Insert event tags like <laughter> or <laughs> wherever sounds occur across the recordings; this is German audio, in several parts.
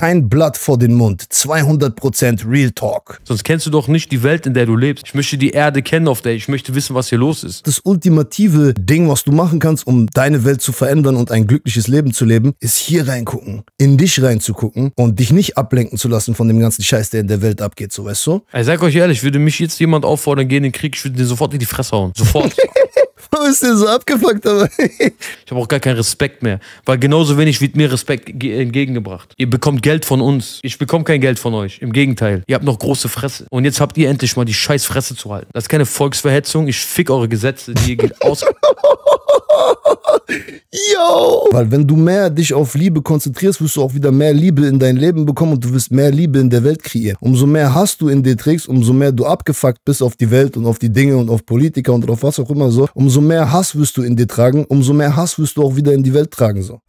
kein Blatt vor den Mund. 200% Real Talk. Sonst kennst du doch nicht die Welt, in der du lebst. Ich möchte die Erde kennen, auf der ich möchte wissen, was hier los ist. Das ultimative Ding, was du machen kannst, um deine Welt zu verändern und ein glückliches Leben zu leben, ist hier reingucken, in dich reinzugucken und dich nicht ablenken zu lassen von dem ganzen Scheiß, der in der Welt abgeht, so weißt du? Ich sag euch ehrlich, würde mich jetzt jemand auffordern, gehen in den Krieg, ich würde dir sofort in die Fresse hauen. Sofort. <laughs> <laughs> Warum ist der so abgefuckt dabei? <laughs> ich habe auch gar keinen Respekt mehr. Weil genauso wenig wird mir Respekt entgegengebracht. Ihr bekommt Geld von uns. Ich bekomme kein Geld von euch. Im Gegenteil. Ihr habt noch große Fresse. Und jetzt habt ihr endlich mal die scheiß Fresse zu halten. Das ist keine Volksverhetzung. Ich fick eure Gesetze, die ihr geht aus. <laughs> <laughs> Yo! Weil wenn du mehr dich auf Liebe konzentrierst, wirst du auch wieder mehr Liebe in dein Leben bekommen und du wirst mehr Liebe in der Welt kreieren. Umso mehr hast du in dir trägst, umso mehr du abgefuckt bist auf die Welt und auf die Dinge und auf Politiker und auf was auch immer so, umso mehr Hass wirst du in dir tragen, umso mehr Hass wirst du auch wieder in die Welt tragen so.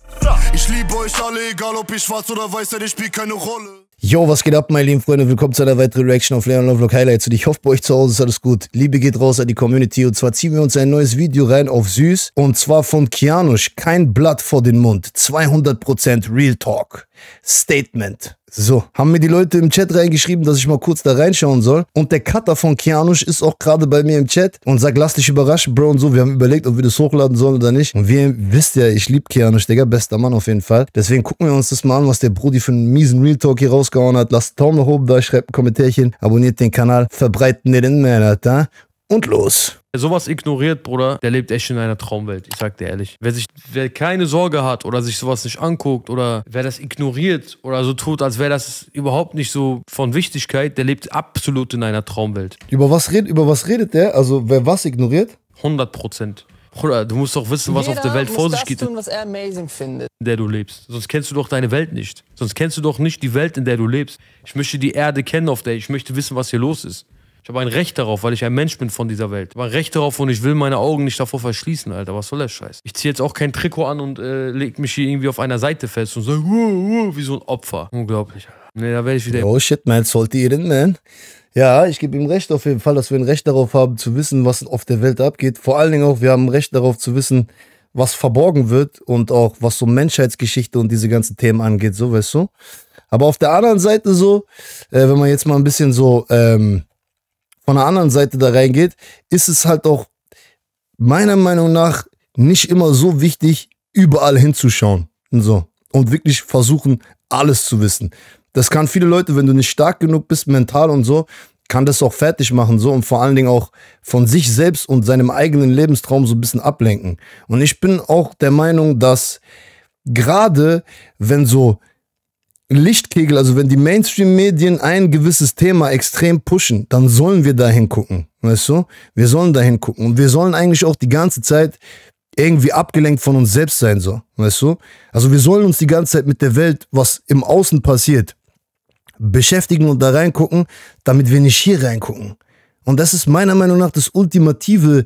Ich liebe euch alle, egal ob ich schwarz oder weiß, denn ich spielt keine Rolle. Jo, was geht ab, meine lieben Freunde? Willkommen zu einer weiteren Reaction auf Leon Love Lovelock Highlights. Und ich hoffe, bei euch zu Hause ist alles gut. Liebe geht raus an die Community. Und zwar ziehen wir uns ein neues Video rein auf Süß. Und zwar von Kianusch. Kein Blatt vor den Mund. 200% Real Talk. Statement. So, haben mir die Leute im Chat reingeschrieben, dass ich mal kurz da reinschauen soll. Und der Cutter von Kianusch ist auch gerade bei mir im Chat und sagt, lass dich überraschen, Bro und so. Wir haben überlegt, ob wir das hochladen sollen oder nicht. Und wir wisst ja, ich liebe Kianusch, Digga, bester Mann auf jeden Fall. Deswegen gucken wir uns das mal an, was der Brody für einen miesen Real Talk hier rausgehauen hat. Lasst einen Daumen nach oben da, schreibt ein Kommentärchen, abonniert den Kanal, verbreiten den Männer, da und los. Wer sowas ignoriert, Bruder, der lebt echt in einer Traumwelt. Ich sag dir ehrlich. Wer sich, wer keine Sorge hat oder sich sowas nicht anguckt oder wer das ignoriert oder so tut, als wäre das überhaupt nicht so von Wichtigkeit, der lebt absolut in einer Traumwelt. Über was, red, über was redet der? Also wer was ignoriert? 100 Prozent. Bruder, du musst doch wissen, was Jeder auf der Welt vor sich geht. Tun, was er amazing findet. In der du lebst. Sonst kennst du doch deine Welt nicht. Sonst kennst du doch nicht die Welt, in der du lebst. Ich möchte die Erde kennen, auf der ich möchte wissen, was hier los ist. Ich habe ein Recht darauf, weil ich ein Mensch bin von dieser Welt. Ich habe ein Recht darauf und ich will meine Augen nicht davor verschließen, Alter. Was soll der Scheiß? Ich ziehe jetzt auch kein Trikot an und äh, leg mich hier irgendwie auf einer Seite fest und sage, uh, uh, wie so ein Opfer. Unglaublich. Nee, da werde ich wieder. Oh shit, man, sollte ihr denn, man? Ja, ich gebe ihm recht auf jeden Fall, dass wir ein Recht darauf haben zu wissen, was auf der Welt abgeht. Vor allen Dingen auch, wir haben ein Recht darauf zu wissen, was verborgen wird und auch was so Menschheitsgeschichte und diese ganzen Themen angeht, so weißt du. Aber auf der anderen Seite so, äh, wenn man jetzt mal ein bisschen so ähm, von der anderen Seite da reingeht, ist es halt auch meiner Meinung nach nicht immer so wichtig, überall hinzuschauen und so und wirklich versuchen, alles zu wissen. Das kann viele Leute, wenn du nicht stark genug bist, mental und so, kann das auch fertig machen so und vor allen Dingen auch von sich selbst und seinem eigenen Lebenstraum so ein bisschen ablenken. Und ich bin auch der Meinung, dass gerade wenn so Lichtkegel, also wenn die Mainstream-Medien ein gewisses Thema extrem pushen, dann sollen wir da hingucken, weißt du? Wir sollen da hingucken und wir sollen eigentlich auch die ganze Zeit irgendwie abgelenkt von uns selbst sein, so, weißt du? Also wir sollen uns die ganze Zeit mit der Welt, was im Außen passiert, beschäftigen und da reingucken, damit wir nicht hier reingucken. Und das ist meiner Meinung nach das ultimative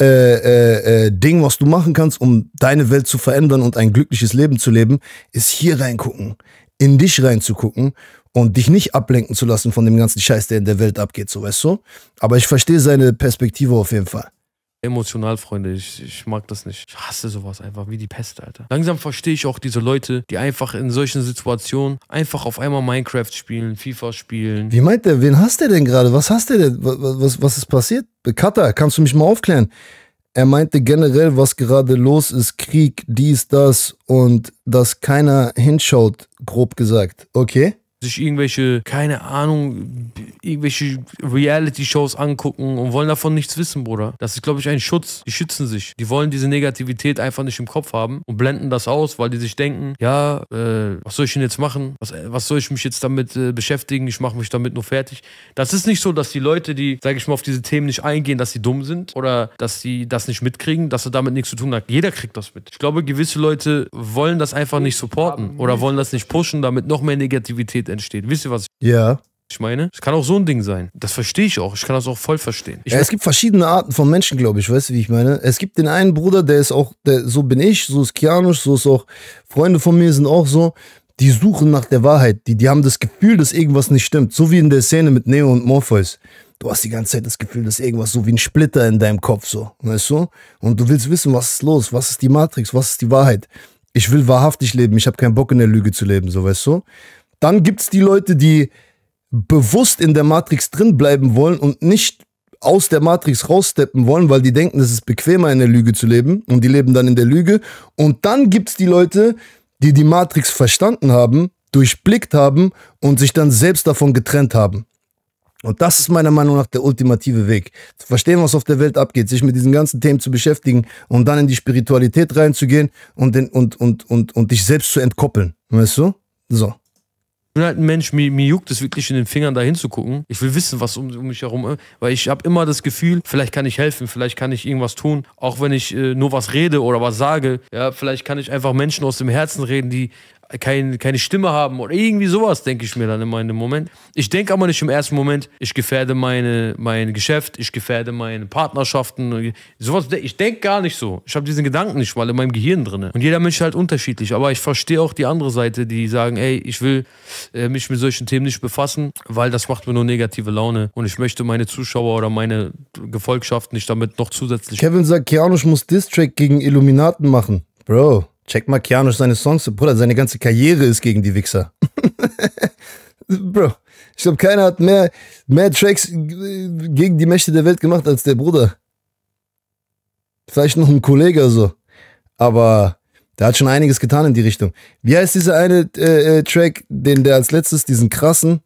äh, äh, äh, Ding, was du machen kannst, um deine Welt zu verändern und ein glückliches Leben zu leben, ist hier reingucken in dich reinzugucken und dich nicht ablenken zu lassen von dem ganzen Scheiß, der in der Welt abgeht, so weißt du? Aber ich verstehe seine Perspektive auf jeden Fall. Emotional, Freunde, ich, ich mag das nicht. Ich hasse sowas einfach wie die Pest, Alter. Langsam verstehe ich auch diese Leute, die einfach in solchen Situationen einfach auf einmal Minecraft spielen, FIFA spielen. Wie meint der? Wen hasst der denn gerade? Was hasst der denn? Was, was, was ist passiert? Cutter, kannst du mich mal aufklären? Er meinte generell, was gerade los ist, Krieg, dies, das und dass keiner hinschaut, grob gesagt. Okay? sich irgendwelche, keine Ahnung, irgendwelche Reality-Shows angucken und wollen davon nichts wissen, Bruder. Das ist, glaube ich, ein Schutz. Die schützen sich. Die wollen diese Negativität einfach nicht im Kopf haben und blenden das aus, weil die sich denken, ja, äh, was soll ich denn jetzt machen? Was, äh, was soll ich mich jetzt damit äh, beschäftigen? Ich mache mich damit nur fertig. Das ist nicht so, dass die Leute, die, sage ich mal, auf diese Themen nicht eingehen, dass sie dumm sind oder dass sie das nicht mitkriegen, dass er damit nichts zu tun hat. Jeder kriegt das mit. Ich glaube, gewisse Leute wollen das einfach nicht supporten oder wollen das nicht pushen, damit noch mehr Negativität entsteht entsteht. Wisst ihr, was ja. ich meine? Es kann auch so ein Ding sein. Das verstehe ich auch. Ich kann das auch voll verstehen. Ich ja, es gibt verschiedene Arten von Menschen, glaube ich. Weißt du, wie ich meine? Es gibt den einen Bruder, der ist auch, der, so bin ich, so ist Kianusch, so ist auch, Freunde von mir sind auch so die suchen nach der Wahrheit. Die, die haben das Gefühl, dass irgendwas nicht stimmt. So wie in der Szene mit Neo und Morpheus. Du hast die ganze Zeit das Gefühl, dass irgendwas so wie ein Splitter in deinem Kopf so, weißt du? Und du willst wissen, was ist los? Was ist die Matrix? Was ist die Wahrheit? Ich will wahrhaftig leben. Ich habe keinen Bock in der Lüge zu leben, so, weißt du? Dann gibt es die Leute, die bewusst in der Matrix drin bleiben wollen und nicht aus der Matrix raussteppen wollen, weil die denken, es ist bequemer in der Lüge zu leben und die leben dann in der Lüge. Und dann gibt es die Leute, die die Matrix verstanden haben, durchblickt haben und sich dann selbst davon getrennt haben. Und das ist meiner Meinung nach der ultimative Weg. Zu verstehen, was auf der Welt abgeht, sich mit diesen ganzen Themen zu beschäftigen und dann in die Spiritualität reinzugehen und, den, und, und, und, und dich selbst zu entkoppeln. Weißt du? So. Ich bin halt ein Mensch, mir, mir juckt es wirklich in den Fingern, da hinzugucken. Ich will wissen, was um, um mich herum ist, äh, weil ich habe immer das Gefühl, vielleicht kann ich helfen, vielleicht kann ich irgendwas tun, auch wenn ich äh, nur was rede oder was sage. Ja, vielleicht kann ich einfach Menschen aus dem Herzen reden, die kein, keine Stimme haben oder irgendwie sowas, denke ich mir dann in meinem Moment. Ich denke aber nicht im ersten Moment, ich gefährde meine, mein Geschäft, ich gefährde meine Partnerschaften, sowas. Ich denke gar nicht so. Ich habe diesen Gedanken nicht mal in meinem Gehirn drin. Und jeder Mensch ist halt unterschiedlich, aber ich verstehe auch die andere Seite, die sagen, ey, ich will äh, mich mit solchen Themen nicht befassen, weil das macht mir nur negative Laune und ich möchte meine Zuschauer oder meine Gefolgschaft nicht damit noch zusätzlich. Kevin sagt, Keanu, ich muss Distrack gegen Illuminaten machen. Bro, Check mal Kianosch seine Songs. Bruder, seine ganze Karriere ist gegen die Wichser. <laughs> Bro, ich glaube, keiner hat mehr, mehr Tracks gegen die Mächte der Welt gemacht als der Bruder. Vielleicht noch ein Kollege so. Aber der hat schon einiges getan in die Richtung. Wie heißt dieser eine äh, äh, Track, den der als letztes, diesen krassen,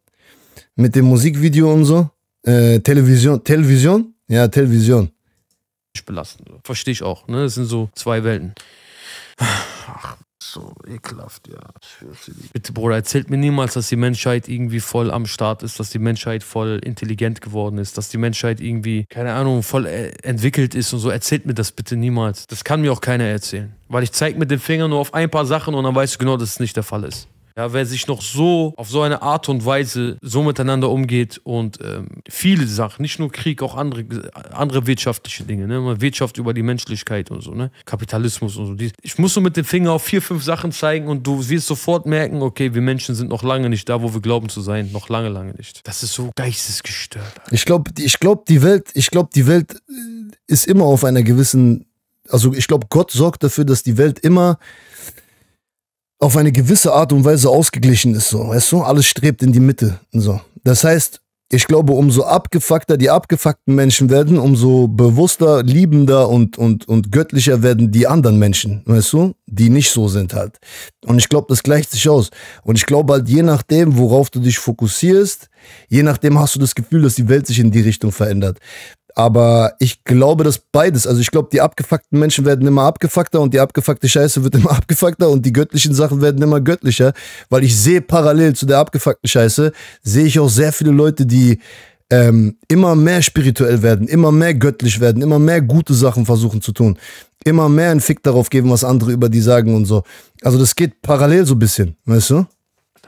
mit dem Musikvideo und so? Äh, Television, Television? Ja, Television. Belastend. Verstehe ich auch. Ne? Das sind so zwei Welten. Ach, so ekelhaft, ja. Bitte, Bruder, erzählt mir niemals, dass die Menschheit irgendwie voll am Start ist, dass die Menschheit voll intelligent geworden ist, dass die Menschheit irgendwie, keine Ahnung, voll äh, entwickelt ist und so. Erzählt mir das bitte niemals. Das kann mir auch keiner erzählen. Weil ich zeige mit dem Finger nur auf ein paar Sachen und dann weißt du genau, dass es nicht der Fall ist. Ja, wer sich noch so auf so eine Art und Weise so miteinander umgeht und ähm, viele Sachen, nicht nur Krieg, auch andere, andere wirtschaftliche Dinge, ne? Wirtschaft über die Menschlichkeit und so, ne? Kapitalismus und so. Ich muss so mit dem Finger auf vier, fünf Sachen zeigen und du wirst sofort merken, okay, wir Menschen sind noch lange nicht da, wo wir glauben zu sein. Noch lange, lange nicht. Das ist so geistesgestört. Alter. Ich glaube, ich glaub, die Welt, ich glaube, die Welt äh, ist immer auf einer gewissen, also ich glaube, Gott sorgt dafür, dass die Welt immer auf eine gewisse Art und Weise ausgeglichen ist, so, weißt du? Alles strebt in die Mitte, so. Das heißt, ich glaube, umso abgefuckter die abgefuckten Menschen werden, umso bewusster, liebender und, und, und göttlicher werden die anderen Menschen, weißt du, die nicht so sind halt. Und ich glaube, das gleicht sich aus. Und ich glaube halt, je nachdem, worauf du dich fokussierst, je nachdem hast du das Gefühl, dass die Welt sich in die Richtung verändert. Aber ich glaube, dass beides, also ich glaube, die abgefuckten Menschen werden immer abgefuckter und die abgefuckte Scheiße wird immer <laughs> abgefuckter und die göttlichen Sachen werden immer göttlicher, weil ich sehe parallel zu der abgefuckten Scheiße, sehe ich auch sehr viele Leute, die ähm, immer mehr spirituell werden, immer mehr göttlich werden, immer mehr gute Sachen versuchen zu tun, immer mehr einen Fick darauf geben, was andere über die sagen und so. Also das geht parallel so ein bisschen, weißt du?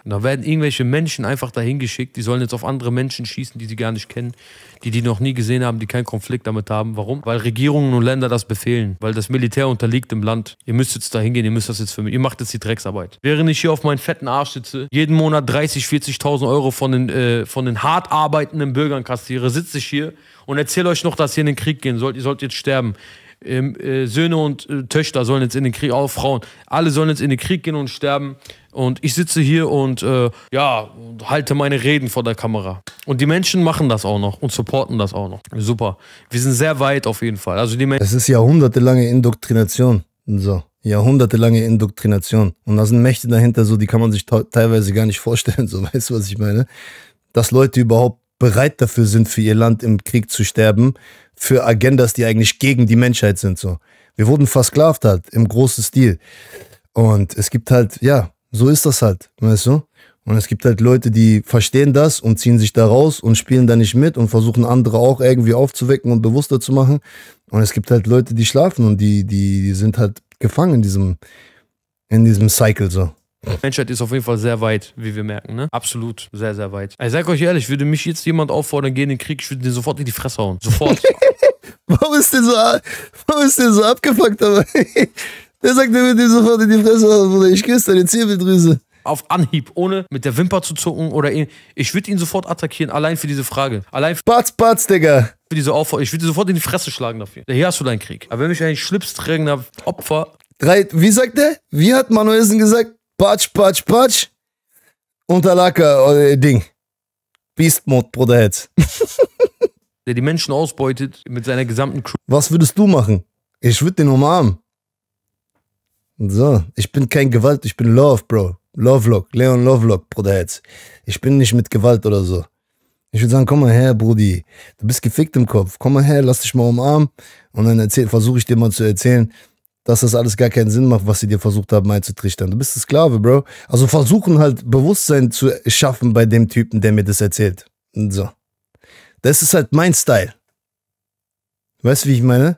Und da werden irgendwelche Menschen einfach dahin geschickt, die sollen jetzt auf andere Menschen schießen, die sie gar nicht kennen, die die noch nie gesehen haben, die keinen Konflikt damit haben. Warum? Weil Regierungen und Länder das befehlen, weil das Militär unterliegt im Land. Ihr müsst jetzt dahin gehen, ihr müsst das jetzt für mich, ihr macht jetzt die Drecksarbeit. Während ich hier auf meinen fetten Arsch sitze, jeden Monat 30, 40.000 Euro von den, äh, von den hart arbeitenden Bürgern kassiere, sitze ich hier und erzähle euch noch, dass ihr in den Krieg gehen sollt, ihr sollt jetzt sterben ähm, äh, Söhne und äh, Töchter sollen jetzt in den Krieg, auch Frauen, alle sollen jetzt in den Krieg gehen und sterben. Und ich sitze hier und äh, ja, halte meine Reden vor der Kamera. Und die Menschen machen das auch noch und supporten das auch noch. Super. Wir sind sehr weit auf jeden Fall. Also die Das ist jahrhundertelange Indoktrination. So. Jahrhundertelange Indoktrination. Und da sind Mächte dahinter, so, die kann man sich teilweise gar nicht vorstellen. <laughs> So, weißt du, was ich meine? Dass Leute überhaupt bereit dafür sind, für ihr Land im Krieg zu sterben, für Agendas, die eigentlich gegen die Menschheit sind. So. Wir wurden versklavt halt im großen Stil. Und es gibt halt, ja, so ist das halt, weißt du? Und es gibt halt Leute, die verstehen das und ziehen sich da raus und spielen da nicht mit und versuchen andere auch irgendwie aufzuwecken und bewusster zu machen. Und es gibt halt Leute, die schlafen und die, die, die sind halt gefangen in diesem, in diesem Cycle so. Menschheit ist auf jeden Fall sehr weit, wie wir merken, ne? Absolut sehr, sehr weit. Ich sag euch ehrlich, würde mich jetzt jemand auffordern, gehen in den Krieg, ich würde den sofort in die Fresse hauen. Sofort. <laughs> warum ist der so, warum ist der so abgefuckt dabei? der sagt, der wird den sofort in die Fresse hauen, Bruder. Ich küsse deine Zirbeldrüse auf Anhieb, ohne mit der Wimper zu zucken oder ihn. Ich würde ihn sofort attackieren, allein für diese Frage. Allein für. Batz, batz, Digga! Für diese Aufforderung. Ich würde sofort in die Fresse schlagen dafür. Hier hast du deinen Krieg. Aber wenn mich ein schlipsträgender Opfer. Drei, wie sagt der? Wie hat Manuelsen gesagt? Patsch, patsch, patsch. Unter Lacker, äh, Ding. Beastmode, Bruder, jetzt. <laughs> der die Menschen ausbeutet mit seiner gesamten Crew. Was würdest du machen? Ich würde den umarmen. So, ich bin kein Gewalt, ich bin Love, Bro. Lovelock, Leon Lovelock, Bruder, jetzt. Ich bin nicht mit Gewalt oder so. Ich würde sagen, komm mal her, Brudi. Du bist gefickt im Kopf. Komm mal her, lass dich mal umarmen. Und dann versuche ich dir mal zu erzählen, dass das alles gar keinen Sinn macht, was sie dir versucht haben einzutrichtern. Du bist ein Sklave, Bro. Also versuchen halt Bewusstsein zu schaffen bei dem Typen, der mir das erzählt. Und so. Das ist halt mein Style. Weißt du, wie ich meine?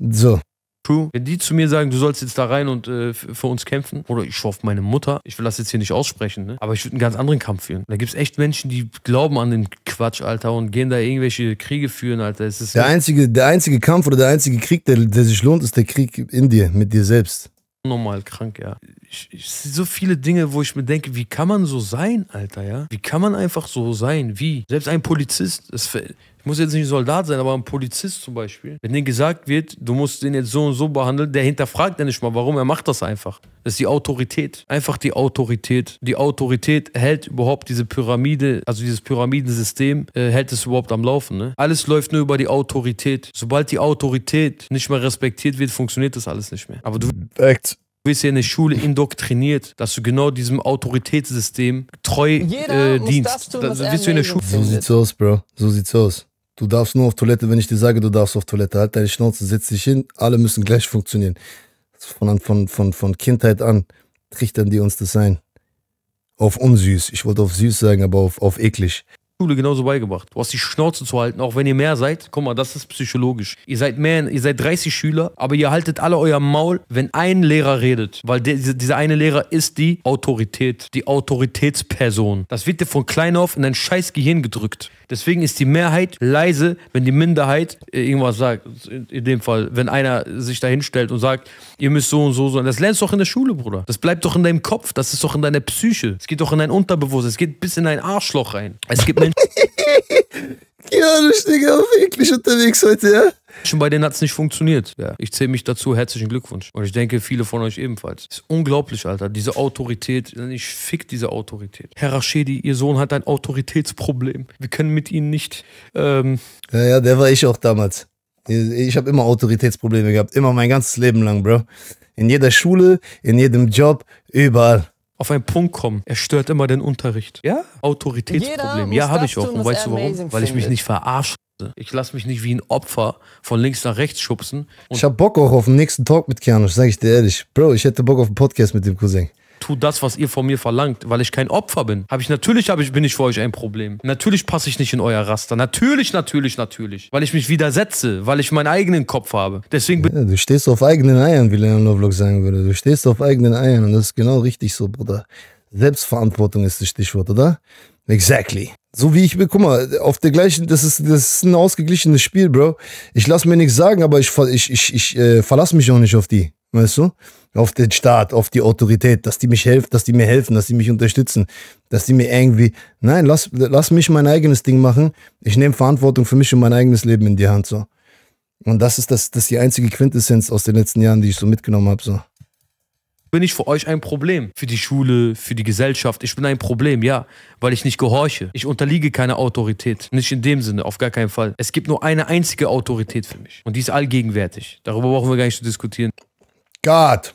So. True. Wenn die zu mir sagen, du sollst jetzt da rein und äh, für uns kämpfen, oder ich schwör auf meine Mutter, ich will das jetzt hier nicht aussprechen, ne? aber ich würde einen ganz anderen Kampf führen. Da gibt es echt Menschen, die glauben an den Quatsch, Alter, und gehen da irgendwelche Kriege führen, Alter. Es ist der, einzige, der einzige Kampf oder der einzige Krieg, der, der sich lohnt, ist der Krieg in dir, mit dir selbst. Normal krank, ja. Ich, ich sehe so viele Dinge, wo ich mir denke, wie kann man so sein, Alter, ja? Wie kann man einfach so sein? Wie? Selbst ein Polizist, das, ich muss jetzt nicht ein Soldat sein, aber ein Polizist zum Beispiel, wenn denen gesagt wird, du musst den jetzt so und so behandeln, der hinterfragt ja nicht mal, warum, er macht das einfach. Das ist die Autorität. Einfach die Autorität. Die Autorität hält überhaupt diese Pyramide, also dieses Pyramidensystem, äh, hält es überhaupt am Laufen. Ne? Alles läuft nur über die Autorität. Sobald die Autorität nicht mehr respektiert wird, funktioniert das alles nicht mehr. Aber du. Echt? Du wirst ja in der Schule indoktriniert, dass du genau diesem Autoritätssystem treu äh, dienst. Tun, da, wirst du in der Schule. So sieht's aus, Bro. So sieht's aus. Du darfst nur auf Toilette, wenn ich dir sage, du darfst auf Toilette. Halt deine Schnauze, setz dich hin. Alle müssen gleich funktionieren. Also von, von, von, von Kindheit an trichtern die uns das ein. Auf unsüß. Ich wollte auf süß sagen, aber auf, auf eklig. Schule genauso beigebracht. Du hast die Schnauze zu halten, auch wenn ihr mehr seid. Guck mal, das ist psychologisch. Ihr seid mehr, ihr seid 30 Schüler, aber ihr haltet alle euer Maul, wenn ein Lehrer redet. Weil der, dieser eine Lehrer ist die Autorität, die Autoritätsperson. Das wird dir von klein auf in dein scheiß Gehirn gedrückt. Deswegen ist die Mehrheit leise, wenn die Minderheit äh, irgendwas sagt. In dem Fall, wenn einer sich da hinstellt und sagt, ihr müsst so und so sein. Das lernst du doch in der Schule, Bruder. Das bleibt doch in deinem Kopf. Das ist doch in deiner Psyche. Es geht doch in dein Unterbewusstsein. Es geht bis in dein Arschloch rein. Es gibt Köln. ja, du bist Digga auf unterwegs heute, ja? Schon bei denen hat es nicht funktioniert. Ja. Ich zähle mich dazu. Herzlichen Glückwunsch. Und ich denke, viele von euch ebenfalls. ist unglaublich, Alter. Diese Autorität. Ich fick diese Autorität. Herr Raschedi, Ihr Sohn hat ein Autoritätsproblem. Wir können mit Ihnen nicht. Ähm ja, ja, der war ich auch damals. Ich habe immer Autoritätsprobleme gehabt. Immer mein ganzes Leben lang, Bro. In jeder Schule, in jedem Job, überall auf einen Punkt kommen. Er stört immer den Unterricht. Ja? Autoritätsproblem. Ja, habe ich auch. Tun, und weißt du warum? Weil ich mich nicht verarsche. Ich lasse mich nicht wie ein Opfer von links nach rechts schubsen. ich habe Bock auch auf den nächsten Talk mit Kianush, sage ich dir ehrlich. Bro, ich hätte Bock auf einen Podcast mit dem Cousin tu das, was ihr von mir verlangt, weil ich kein Opfer bin. Habe ich natürlich, hab ich, bin ich für euch ein Problem. Natürlich passe ich nicht in euer Raster. Natürlich, natürlich, natürlich, weil ich mich widersetze, weil ich meinen eigenen Kopf habe. Deswegen. Ja, du stehst auf eigenen Eiern, wie Leon Lovelock sagen würde. Du stehst auf eigenen Eiern und das ist genau richtig so, Bruder. Selbstverantwortung ist das Stichwort, oder? Exactly. So wie ich bin, guck mal, auf der gleichen, das ist, das ist ein ausgeglichenes Spiel, Bro. Ich lass mir nichts sagen, aber ich, ich, ich, ich äh, verlasse mich auch nicht auf die, weißt du? auf den Staat, auf die Autorität, dass die mich helfen, dass die mir helfen, dass die mich unterstützen, dass die mir irgendwie, nein, lass, lass mich mein eigenes Ding machen. Ich nehme Verantwortung für mich und mein eigenes Leben in die Hand so. Und das ist das, das ist die einzige Quintessenz aus den letzten Jahren, die ich so mitgenommen habe so. Bin ich für euch ein Problem? Für die Schule, für die Gesellschaft. Ich bin ein Problem, ja, weil ich nicht gehorche. Ich unterliege keiner Autorität. Nicht in dem Sinne, auf gar keinen Fall. Es gibt nur eine einzige Autorität für mich. Und die ist allgegenwärtig. Darüber brauchen wir gar nicht zu diskutieren. Gott.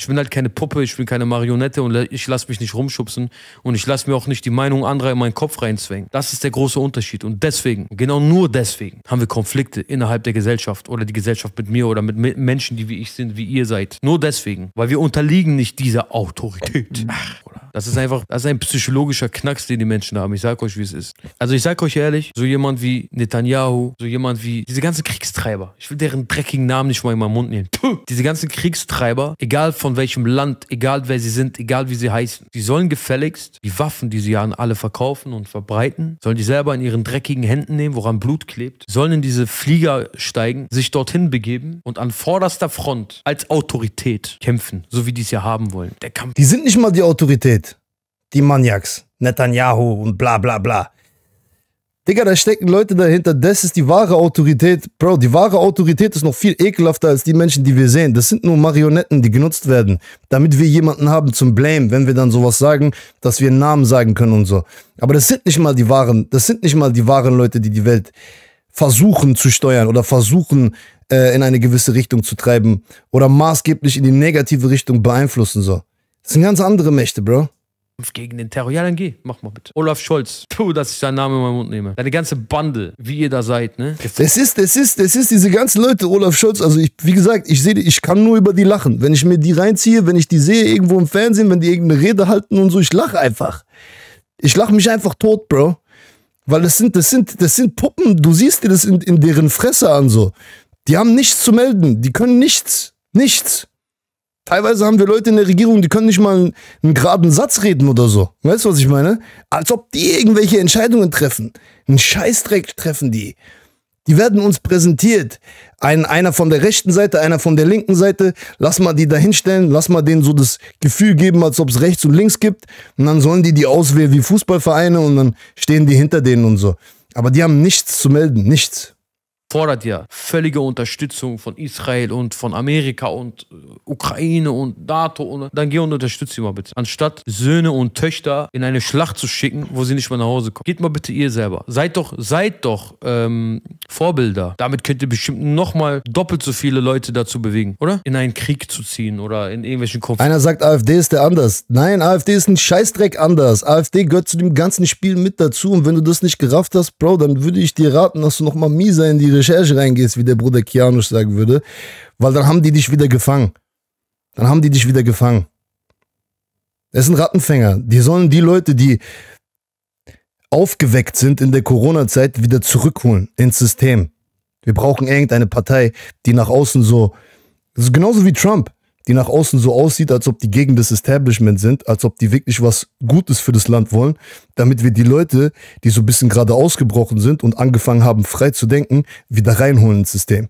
Ich bin halt keine Puppe, ich bin keine Marionette und ich lasse mich nicht rumschubsen und ich lasse mir auch nicht die Meinung anderer in meinen Kopf reinzwängen. Das ist der große Unterschied und deswegen, genau nur deswegen, haben wir Konflikte innerhalb der Gesellschaft oder die Gesellschaft mit mir oder mit Menschen, die wie ich sind, wie ihr seid. Nur deswegen, weil wir unterliegen nicht dieser Autorität. Ach, das ist einfach, das ist ein psychologischer Knacks, den die Menschen haben. Ich sag euch, wie es ist. Also ich sag euch ehrlich, so jemand wie Netanyahu, so jemand wie diese ganzen Kriegstreiber, ich will deren dreckigen Namen nicht mal in meinen Mund nehmen. Diese ganzen Kriegstreiber, egal von von welchem Land, egal wer sie sind, egal wie sie heißen. Sie sollen gefälligst die Waffen, die sie an alle verkaufen und verbreiten, sollen die selber in ihren dreckigen Händen nehmen, woran Blut klebt, sollen in diese Flieger steigen, sich dorthin begeben und an vorderster Front als Autorität kämpfen, so wie die es ja haben wollen. Der Kampf. Die sind nicht mal die Autorität, die Maniacs. Netanyahu und bla bla bla. Digga, da stecken Leute dahinter. Das ist die wahre Autorität. Bro, die wahre Autorität ist noch viel ekelhafter als die Menschen, die wir sehen. Das sind nur Marionetten, die genutzt werden, damit wir jemanden haben zum Blame, wenn wir dann sowas sagen, dass wir einen Namen sagen können und so. Aber das sind nicht mal die wahren, das sind nicht mal die wahren Leute, die die Welt versuchen zu steuern oder versuchen äh, in eine gewisse Richtung zu treiben oder maßgeblich in die negative Richtung beeinflussen soll. Das sind ganz andere Mächte, Bro gegen den Terror. Ja, dann geh, mach mal bitte. Olaf Scholz, tu, dass ich seinen Namen in meinen Mund nehme. Deine ganze Bande, wie ihr da seid, ne? Das ist, das ist, das ist diese ganzen Leute, Olaf Scholz. Also ich, wie gesagt, ich sehe, ich kann nur über die lachen. Wenn ich mir die reinziehe, wenn ich die sehe irgendwo im Fernsehen, wenn die irgendeine Rede halten und so, ich lache einfach. Ich lache mich einfach tot, Bro. Weil das sind, das sind, das sind Puppen. Du siehst dir das in, in deren Fresse an so. Die haben nichts zu melden. Die können nichts. Nichts. Teilweise haben wir Leute in der Regierung, die können nicht mal einen, einen geraden Satz reden oder so. Weißt du, was ich meine? Als ob die irgendwelche Entscheidungen treffen. Einen Scheißdreck treffen die. Die werden uns präsentiert. Ein, einer von der rechten Seite, einer von der linken Seite. Lass mal die da hinstellen, lass mal denen so das Gefühl geben, als ob es rechts und links gibt. Und dann sollen die die auswählen wie Fußballvereine und dann stehen die hinter denen und so. Aber die haben nichts zu melden, nichts fordert ja völlige Unterstützung von Israel und von Amerika und äh, Ukraine und NATO und dann geh und unterstütze sie mal bitte. Anstatt Söhne und Töchter in eine Schlacht zu schicken, wo sie nicht mal nach Hause kommen. Geht mal bitte ihr selber. Seid doch, seid doch ähm, Vorbilder. Damit könnt ihr bestimmt nochmal doppelt so viele Leute dazu bewegen, oder? In einen Krieg zu ziehen oder in irgendwelchen Konflikten. Einer sagt, AfD ist der anders. Nein, AfD ist ein Scheißdreck anders. AfD gehört zu dem ganzen Spiel mit dazu und wenn du das nicht gerafft hast, Bro, dann würde ich dir raten, dass du nochmal mieser in die Recherche reingehst, wie der Bruder Kianusch sagen würde, weil dann haben die dich wieder gefangen. Dann haben die dich wieder gefangen. Das sind Rattenfänger. Die sollen die Leute, die aufgeweckt sind in der Corona-Zeit, wieder zurückholen ins System. Wir brauchen irgendeine Partei, die nach außen so. Das ist genauso wie Trump die nach außen so aussieht, als ob die gegen das Establishment sind, als ob die wirklich was Gutes für das Land wollen, damit wir die Leute, die so ein bisschen gerade ausgebrochen sind und angefangen haben, frei zu denken, wieder reinholen ins System.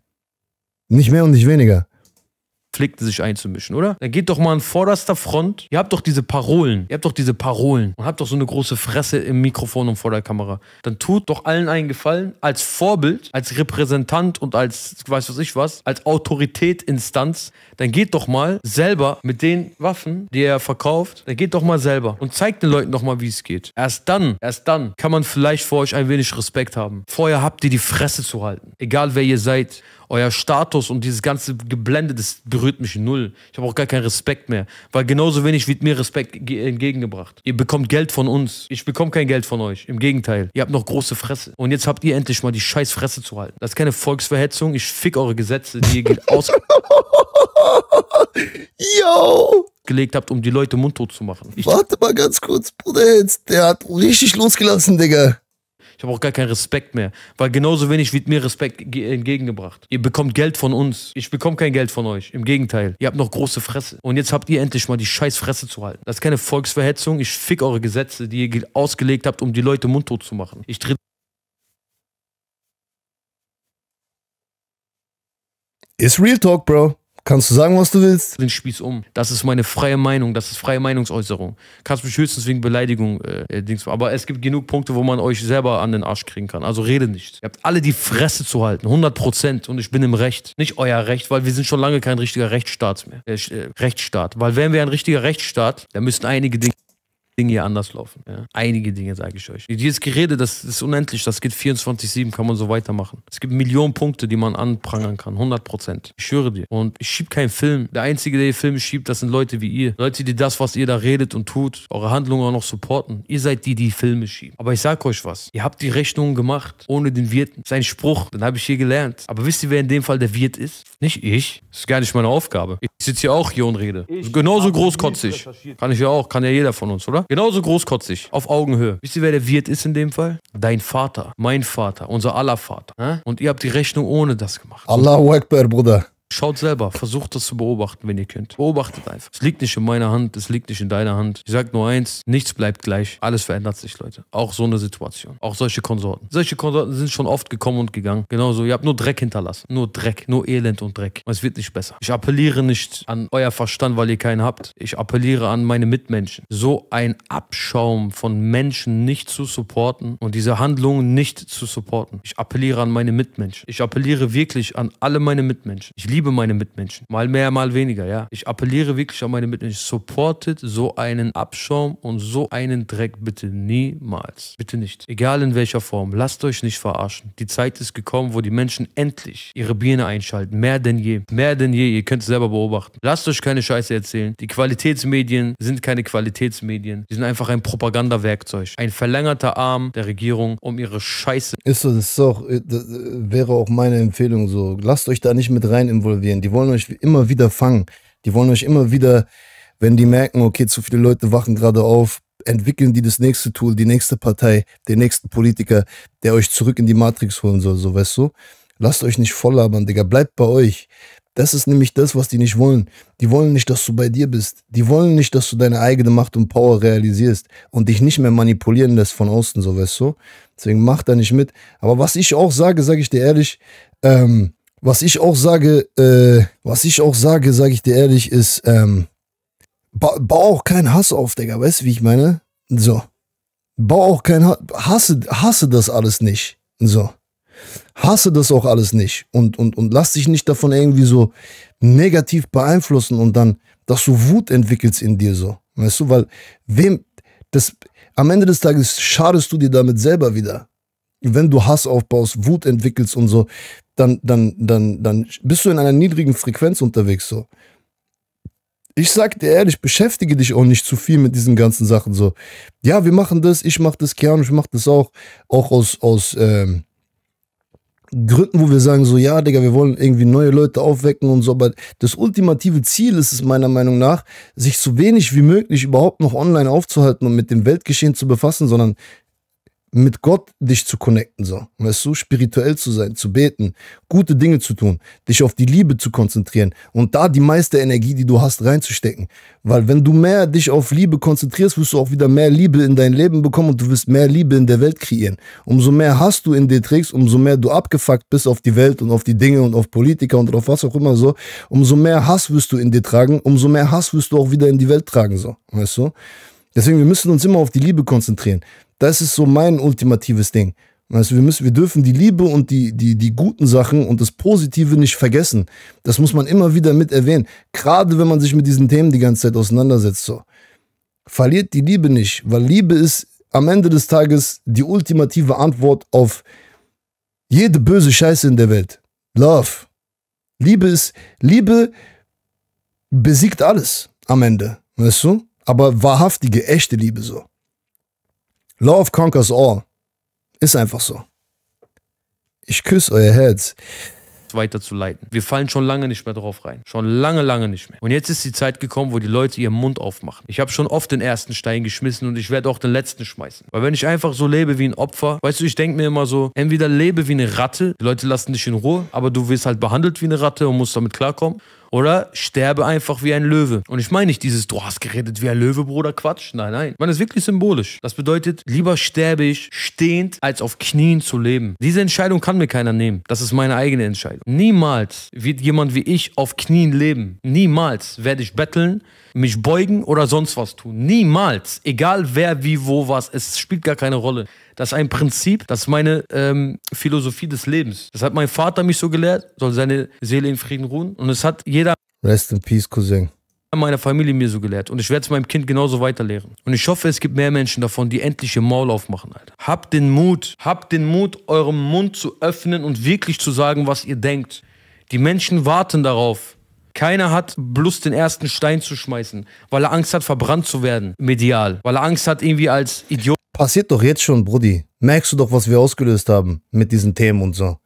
Nicht mehr und nicht weniger pflegte sich einzumischen, oder? Dann geht doch mal an vorderster Front. Ihr habt doch diese Parolen. Ihr habt doch diese Parolen und habt doch so eine große Fresse im Mikrofon und vor der Kamera. Dann tut doch allen einen Gefallen, als Vorbild, als Repräsentant und als, weiß was ich was, als Autoritätinstanz. Dann geht doch mal selber mit den Waffen, die er verkauft, dann geht doch mal selber und zeigt den Leuten doch mal, wie es geht. Erst dann, erst dann kann man vielleicht vor euch ein wenig Respekt haben. Vorher habt ihr die Fresse zu halten. Egal wer ihr seid euer Status und dieses ganze Geblende, das berührt mich null. Ich habe auch gar keinen Respekt mehr, weil genauso wenig wird mir Respekt entgegengebracht. Ihr bekommt Geld von uns. Ich bekomme kein Geld von euch. Im Gegenteil. Ihr habt noch große Fresse. Und jetzt habt ihr endlich mal die scheiß Fresse zu halten. Das ist keine Volksverhetzung. Ich fick eure Gesetze, die ihr aus... <laughs> Yo! gelegt habt, um die Leute mundtot zu machen. Ich Warte mal ganz kurz, Bruder, jetzt, der hat richtig losgelassen, Digga. Ich habe auch gar keinen Respekt mehr, weil genauso wenig wird mir Respekt entgegengebracht. Ihr bekommt Geld von uns. Ich bekomme kein Geld von euch. Im Gegenteil. Ihr habt noch große Fresse. Und jetzt habt ihr endlich mal die scheiß Fresse zu halten. Das ist keine Volksverhetzung. Ich fick eure Gesetze, die ihr ausgelegt habt, um die Leute mundtot zu machen. Ich tritt Ist Real Talk, Bro. Kannst du sagen, was du willst? Den Spieß um. Das ist meine freie Meinung, das ist freie Meinungsäußerung. Kannst mich höchstens wegen Beleidigung äh, äh, Dings Aber es gibt genug Punkte, wo man euch selber an den Arsch kriegen kann. Also rede nicht. Ihr habt alle die Fresse zu halten, 100 Prozent. Und ich bin im Recht. Nicht euer Recht, weil wir sind schon lange kein richtiger Rechtsstaat mehr. Äh, äh Rechtsstaat. Weil wären wir ein richtiger Rechtsstaat, dann müssten einige Dinge... Dinge hier anders laufen. Ja. Einige Dinge sage ich euch. Dieses Gerede, das ist unendlich. Das geht 24-7, kann man so weitermachen. Es gibt Millionen Punkte, die man anprangern kann. 100 Prozent. Ich schwöre dir. Und ich schieb keinen Film. Der Einzige, der hier Filme schiebt, das sind Leute wie ihr. Leute, die das, was ihr da redet und tut, eure Handlungen auch noch supporten. Ihr seid die, die Filme schieben. Aber ich sag euch was. Ihr habt die Rechnungen gemacht, ohne den Wirten. Das ist ein Spruch, den habe ich hier gelernt. Aber wisst ihr, wer in dem Fall der Wirt ist? Nicht ich. Das ist gar nicht meine Aufgabe. Ich sitze hier auch hier und rede. Ich Genauso großkotzig. Kann ich ja auch, kann ja jeder von uns, oder? Genauso großkotzig. Auf Augenhöhe. Wisst ihr, wer der Wirt ist in dem Fall? Dein Vater. Mein Vater. Unser aller Vater. Und ihr habt die Rechnung ohne das gemacht. Allahu Akbar, Bruder. Schaut selber, versucht das zu beobachten, wenn ihr könnt. Beobachtet einfach. Es liegt nicht in meiner Hand, es liegt nicht in deiner Hand. Ich sag nur eins, nichts bleibt gleich. Alles verändert sich, Leute. Auch so eine Situation. Auch solche Konsorten. Solche Konsorten sind schon oft gekommen und gegangen. Genauso, ihr habt nur Dreck hinterlassen. Nur Dreck, nur Elend und Dreck. Und es wird nicht besser. Ich appelliere nicht an euer Verstand, weil ihr keinen habt. Ich appelliere an meine Mitmenschen. So ein Abschaum von Menschen nicht zu supporten und diese Handlungen nicht zu supporten. Ich appelliere an meine Mitmenschen. Ich appelliere wirklich an alle meine Mitmenschen. Ich liebe liebe meine Mitmenschen. Mal mehr, mal weniger, ja. Ich appelliere wirklich an meine Mitmenschen. Supportet so einen Abschaum und so einen Dreck bitte niemals. Bitte nicht. Egal in welcher Form. Lasst euch nicht verarschen. Die Zeit ist gekommen, wo die Menschen endlich ihre Biene einschalten. Mehr denn je. Mehr denn je. Ihr könnt es selber beobachten. Lasst euch keine Scheiße erzählen. Die Qualitätsmedien sind keine Qualitätsmedien. Die sind einfach ein Propagandawerkzeug. Ein verlängerter Arm der Regierung, um ihre Scheiße. Ist so, äh, das ist auch, äh, das wäre auch meine Empfehlung so. Lasst euch da nicht mit rein involvieren involvieren. Die wollen euch immer wieder fangen. Die wollen euch immer wieder, wenn die merken, okay, zu viele Leute wachen gerade auf, entwickeln die das nächste Tool, die nächste Partei, den nächsten Politiker, der euch zurück in die Matrix holen soll, so weißt du. Lasst euch nicht voll Digga. Bleibt bei euch. Das ist nämlich das, was die nicht wollen. Die wollen nicht, dass du bei dir bist. Die wollen nicht, dass du deine eigene Macht und Power realisierst und dich nicht mehr manipulieren lässt von außen, so weißt du. Deswegen mach da nicht mit. Aber was ich auch sage, sage ich dir ehrlich, ähm, was ich auch sage, äh, was ich auch sage, sage ich dir ehrlich, ist, ähm, ba bau auch keinen Hass auf, Digga, weißt du, wie ich meine? So. Bau auch keinen Hass, hasse, hasse das alles nicht. So. Hasse das auch alles nicht und, und, und lass dich nicht davon irgendwie so negativ beeinflussen und dann, dass du Wut entwickelst in dir so. Weißt du, weil wem das am Ende des Tages schadest du dir damit selber wieder wenn du Hass aufbaust, Wut entwickelst und so, dann, dann, dann, dann bist du in einer niedrigen Frequenz unterwegs so. Ich sag dir ehrlich, beschäftige dich auch nicht zu viel mit diesen ganzen Sachen so. Ja, wir machen das, ich mach das, Keanu, ich mach das auch, auch aus, aus ähm, Gründen, wo wir sagen so, ja, Digga, wir wollen irgendwie neue Leute aufwecken und so, aber das ultimative Ziel ist es meiner Meinung nach, sich so wenig wie möglich überhaupt noch online aufzuhalten und mit dem Weltgeschehen zu befassen, sondern mit Gott dich zu connecten, so, weißt du, spirituell zu sein, zu beten, gute Dinge zu tun, dich auf die Liebe zu konzentrieren und da die meiste Energie, die du hast, reinzustecken. Weil wenn du mehr dich auf Liebe konzentrierst, wirst du auch wieder mehr Liebe in dein Leben bekommen und du wirst mehr Liebe in der Welt kreieren. Umso mehr Hass du in dir trägst, umso mehr du abgefuckt bist auf die Welt und auf die Dinge und auf Politiker und auf was auch immer so, umso mehr Hass wirst du in dir tragen, umso mehr Hass wirst du auch wieder in die Welt tragen, so, weißt du. Deswegen, wir müssen uns immer auf die Liebe konzentrieren. Das ist so mein ultimatives Ding. Also wir, müssen, wir dürfen die Liebe und die, die, die guten Sachen und das Positive nicht vergessen. Das muss man immer wieder mit erwähnen. Gerade wenn man sich mit diesen Themen die ganze Zeit auseinandersetzt. So. Verliert die Liebe nicht, weil Liebe ist am Ende des Tages die ultimative Antwort auf jede böse Scheiße in der Welt. Love. Liebe ist, Liebe besiegt alles am Ende. Weißt du? aber wahrhaftige, echte Liebe so. Love conquers all. Ist einfach so. Ich küsse euer Herz weiterzuleiten. Wir fallen schon lange nicht mehr drauf rein. Schon lange, lange nicht mehr. Und jetzt ist die Zeit gekommen, wo die Leute ihren Mund aufmachen. Ich habe schon oft den ersten Stein geschmissen und ich werde auch den letzten schmeißen. Weil wenn ich einfach so lebe wie ein Opfer, weißt du, ich denke mir immer so, entweder lebe wie eine Ratte, die Leute lassen dich in Ruhe, aber du wirst halt behandelt wie eine Ratte und musst damit klarkommen. Oder sterbe einfach wie ein Löwe. Und ich meine nicht dieses, du hast geredet wie ein Löwe, Bruder, Quatsch. Nein, nein. Man ist wirklich symbolisch. Das bedeutet, lieber sterbe ich stehend, als auf Knien zu leben. Diese Entscheidung kann mir keiner nehmen. Das ist meine eigene Entscheidung. Niemals wird jemand wie ich auf Knien leben. Niemals werde ich betteln, mich beugen oder sonst was tun. Niemals. Egal wer, wie, wo, was. Es spielt gar keine Rolle. Das ist ein Prinzip, das ist meine ähm, Philosophie des Lebens. Das hat mein Vater mich so gelehrt, soll seine Seele in Frieden ruhen. Und es hat jeder. Rest in peace, Cousin meiner Familie mir so gelehrt und ich werde es meinem Kind genauso weiterlehren. Und ich hoffe, es gibt mehr Menschen davon, die endlich ihr Maul aufmachen, Alter. Habt den Mut, habt den Mut, euren Mund zu öffnen und wirklich zu sagen, was ihr denkt. Die Menschen warten darauf. Keiner hat bloß den ersten Stein zu schmeißen, weil er Angst hat, verbrannt zu werden, medial. Weil er Angst hat, irgendwie als Idiot passiert doch jetzt schon, Brudi. Merkst du doch, was wir ausgelöst haben mit diesen Themen und so.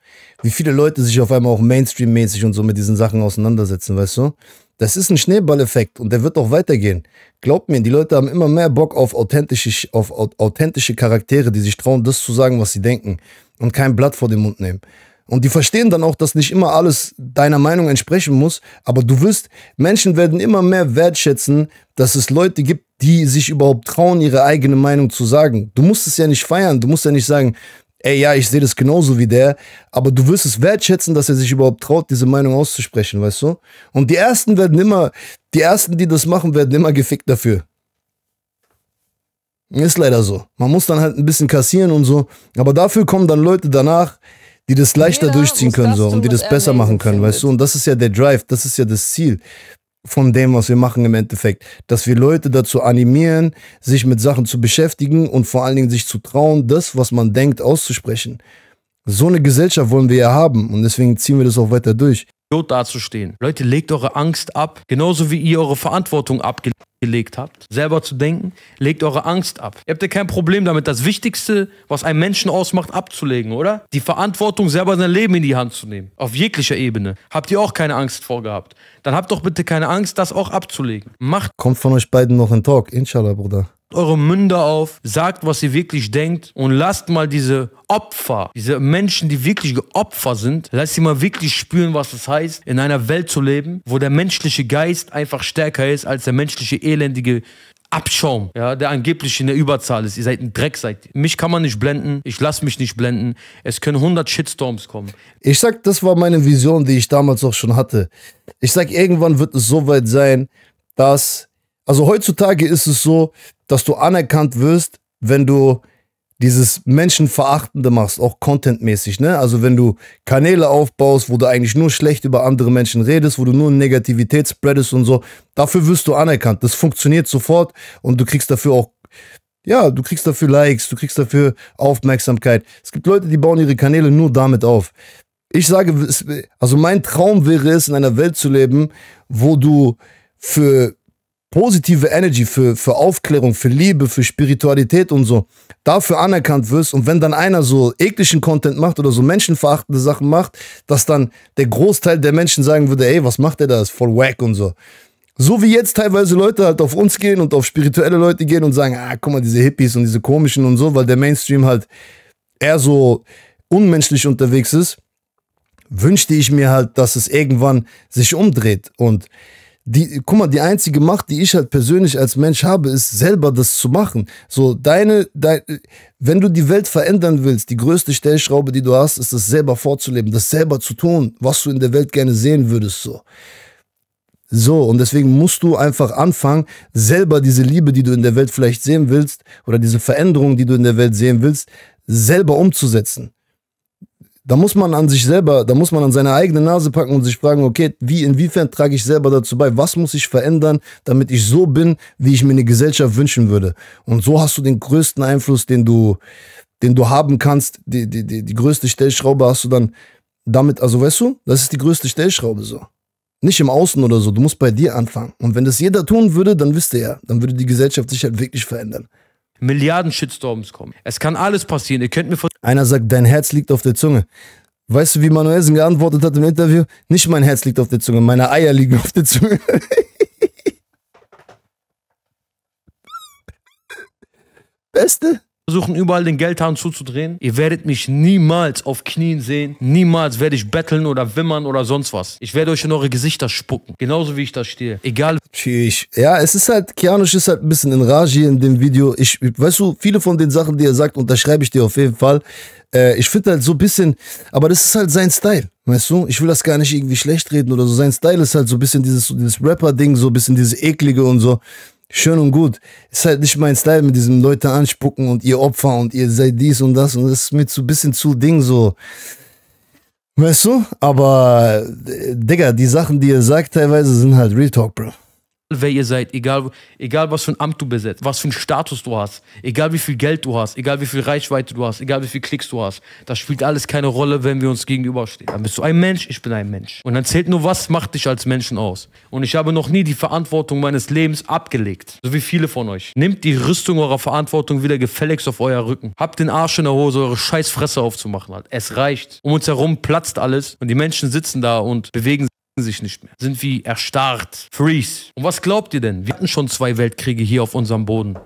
Wie viele Leute sich auf einmal auch Mainstream-mäßig und so mit diesen Sachen auseinandersetzen, weißt du? Das ist ein Schneeballeffekt und der wird auch weitergehen. Glaubt mir, die Leute haben immer mehr Bock auf authentische, auf authentische Charaktere, die sich trauen, das zu sagen, was sie denken und kein Blatt vor den Mund nehmen. Und die verstehen dann auch, dass nicht immer alles deiner Meinung entsprechen muss. Aber du wirst, Menschen werden immer mehr wertschätzen, dass es Leute gibt, die sich überhaupt trauen, ihre eigene Meinung zu sagen. Du musst es ja nicht feiern. Du musst ja nicht sagen, ey, ja, ich sehe das genauso wie der. Aber du wirst es wertschätzen, dass er sich überhaupt traut, diese Meinung auszusprechen, weißt du? Und die Ersten werden immer, die Ersten, die das machen, werden immer gefickt dafür. Ist leider so. Man muss dann halt ein bisschen kassieren und so. Aber dafür kommen dann Leute danach, die das leichter Jeder durchziehen können so, und die das besser machen können, findet. weißt du? Und das ist ja der Drive, das ist ja das Ziel von dem, was wir machen im Endeffekt. Dass wir Leute dazu animieren, sich mit Sachen zu beschäftigen und vor allen Dingen sich zu trauen, das, was man denkt, auszusprechen. So eine Gesellschaft wollen wir ja haben und deswegen ziehen wir das auch weiter durch. Dazustehen. Leute, legt eure Angst ab, genauso wie ihr eure Verantwortung abgelegt habt, selber zu denken, legt eure Angst ab. Ihr habt ja kein Problem damit, das Wichtigste, was einen Menschen ausmacht, abzulegen, oder? Die Verantwortung, selber sein Leben in die Hand zu nehmen. Auf jeglicher Ebene. Habt ihr auch keine Angst vorgehabt. Dann habt doch bitte keine Angst, das auch abzulegen. Macht. Kommt von euch beiden noch ein Talk, inshallah, Bruder eure Münder auf, sagt, was ihr wirklich denkt und lasst mal diese Opfer, diese Menschen, die wirklich Opfer sind, lasst sie mal wirklich spüren, was es heißt, in einer Welt zu leben, wo der menschliche Geist einfach stärker ist als der menschliche elendige Abschaum, ja, der angeblich in der Überzahl ist. Ihr seid ein Dreck, seid. ihr. Mich kann man nicht blenden. Ich lasse mich nicht blenden. Es können 100 Shitstorms kommen. Ich sag, das war meine Vision, die ich damals auch schon hatte. Ich sag, irgendwann wird es so weit sein, dass also heutzutage ist es so, dass du anerkannt wirst, wenn du dieses Menschenverachtende machst, auch contentmäßig, ne? Also wenn du Kanäle aufbaust, wo du eigentlich nur schlecht über andere Menschen redest, wo du nur Negativität spreadest und so, dafür wirst du anerkannt. Das funktioniert sofort und du kriegst dafür auch, ja, du kriegst dafür Likes, du kriegst dafür Aufmerksamkeit. Es gibt Leute, die bauen ihre Kanäle nur damit auf. Ich sage, also mein Traum wäre es, in einer Welt zu leben, wo du für positive Energy, für, für Aufklärung, für Liebe, für Spiritualität und so, dafür anerkannt wirst und wenn dann einer so ekligen Content macht oder so menschenverachtende Sachen macht, dass dann der Großteil der Menschen sagen würde, ey, was macht der da, ist voll wack und so. So wie jetzt teilweise Leute halt auf uns gehen und auf spirituelle Leute gehen und sagen, ah, guck mal, diese Hippies und diese komischen und so, weil der Mainstream halt eher so unmenschlich unterwegs ist, wünschte ich mir halt, dass es irgendwann sich umdreht und die, guck mal, die einzige Macht, die ich halt persönlich als Mensch habe, ist selber das zu machen. So, deine, dein, wenn du die Welt verändern willst, die größte Stellschraube, die du hast, ist das selber vorzuleben, das selber zu tun, was du in der Welt gerne sehen würdest, so. So, und deswegen musst du einfach anfangen, selber diese Liebe, die du in der Welt vielleicht sehen willst, oder diese Veränderung, die du in der Welt sehen willst, selber umzusetzen da muss man an sich selber, da muss man an seine eigene Nase packen und sich fragen, okay, wie, inwiefern trage ich selber dazu bei? Was muss ich verändern, damit ich so bin, wie ich mir eine Gesellschaft wünschen würde? Und so hast du den größten Einfluss, den du, den du haben kannst. Die, die, die, die größte Stellschraube hast du dann damit, also weißt du, das ist die größte Stellschraube so. Nicht im Außen oder so, du musst bei dir anfangen. Und wenn das jeder tun würde, dann wisst ihr ja, dann würde die Gesellschaft sich halt wirklich verändern. Milliarden Shitstorms kommen. Es kann alles passieren. Ihr könnt mir von Einer sagt, dein Herz liegt auf der Zunge. Weißt du, wie Manuelsen geantwortet hat im Interview? Nicht mein Herz liegt auf der Zunge, meine Eier liegen auf der Zunge. <laughs> Beste versuchen überall den Geldhahn zuzudrehen. Ihr werdet mich niemals auf Knien sehen. Niemals werde ich betteln oder wimmern oder sonst was. Ich werde euch in eure Gesichter spucken. Genauso wie ich da stehe. Egal. Tschüss. Ja, es ist halt, Kianush ist halt ein bisschen in Rage hier in dem Video. Ich, weißt du, viele von den Sachen, die er sagt, unterschreibe ich dir auf jeden Fall. Äh, ich finde halt so ein bisschen, aber das ist halt sein Style. Weißt du, ich will das gar nicht irgendwie schlecht reden oder so. Sein Style ist halt so ein bisschen dieses, dieses Rapper-Ding, so ein bisschen dieses eklige und so schön und gut. Ist halt nicht mein Style mit diesen Leuten anspucken und ihr Opfer und ihr seid dies und das und das ist mir so ein bisschen zu Ding so. Weißt du? Aber, äh, Digga, die Sachen, die ihr sagt teilweise, sind halt Real Talk, Bro wer ihr seid, egal, egal was für ein Amt du besetzt, was für einen Status du hast, egal wie viel Geld du hast, egal wie viel Reichweite du hast, egal wie viel Klicks du hast, das spielt alles keine Rolle, wenn wir uns gegenüberstehen. Dann bist du ein Mensch, ich bin ein Mensch. Und dann zählt nur, was macht dich als Menschen aus. Und ich habe noch nie die Verantwortung meines Lebens abgelegt, so wie viele von euch. Nehmt die Rüstung eurer Verantwortung wieder gefälligst auf euer Rücken. Habt den Arsch in der Hose, eure Scheißfresse aufzumachen. Halt. Es reicht. Um uns herum platzt alles und die Menschen sitzen da und bewegen sich sich nicht mehr, sind wie erstarrt. Freeze. Und was glaubt ihr denn? Wir hatten schon zwei Weltkriege hier auf unserem Boden.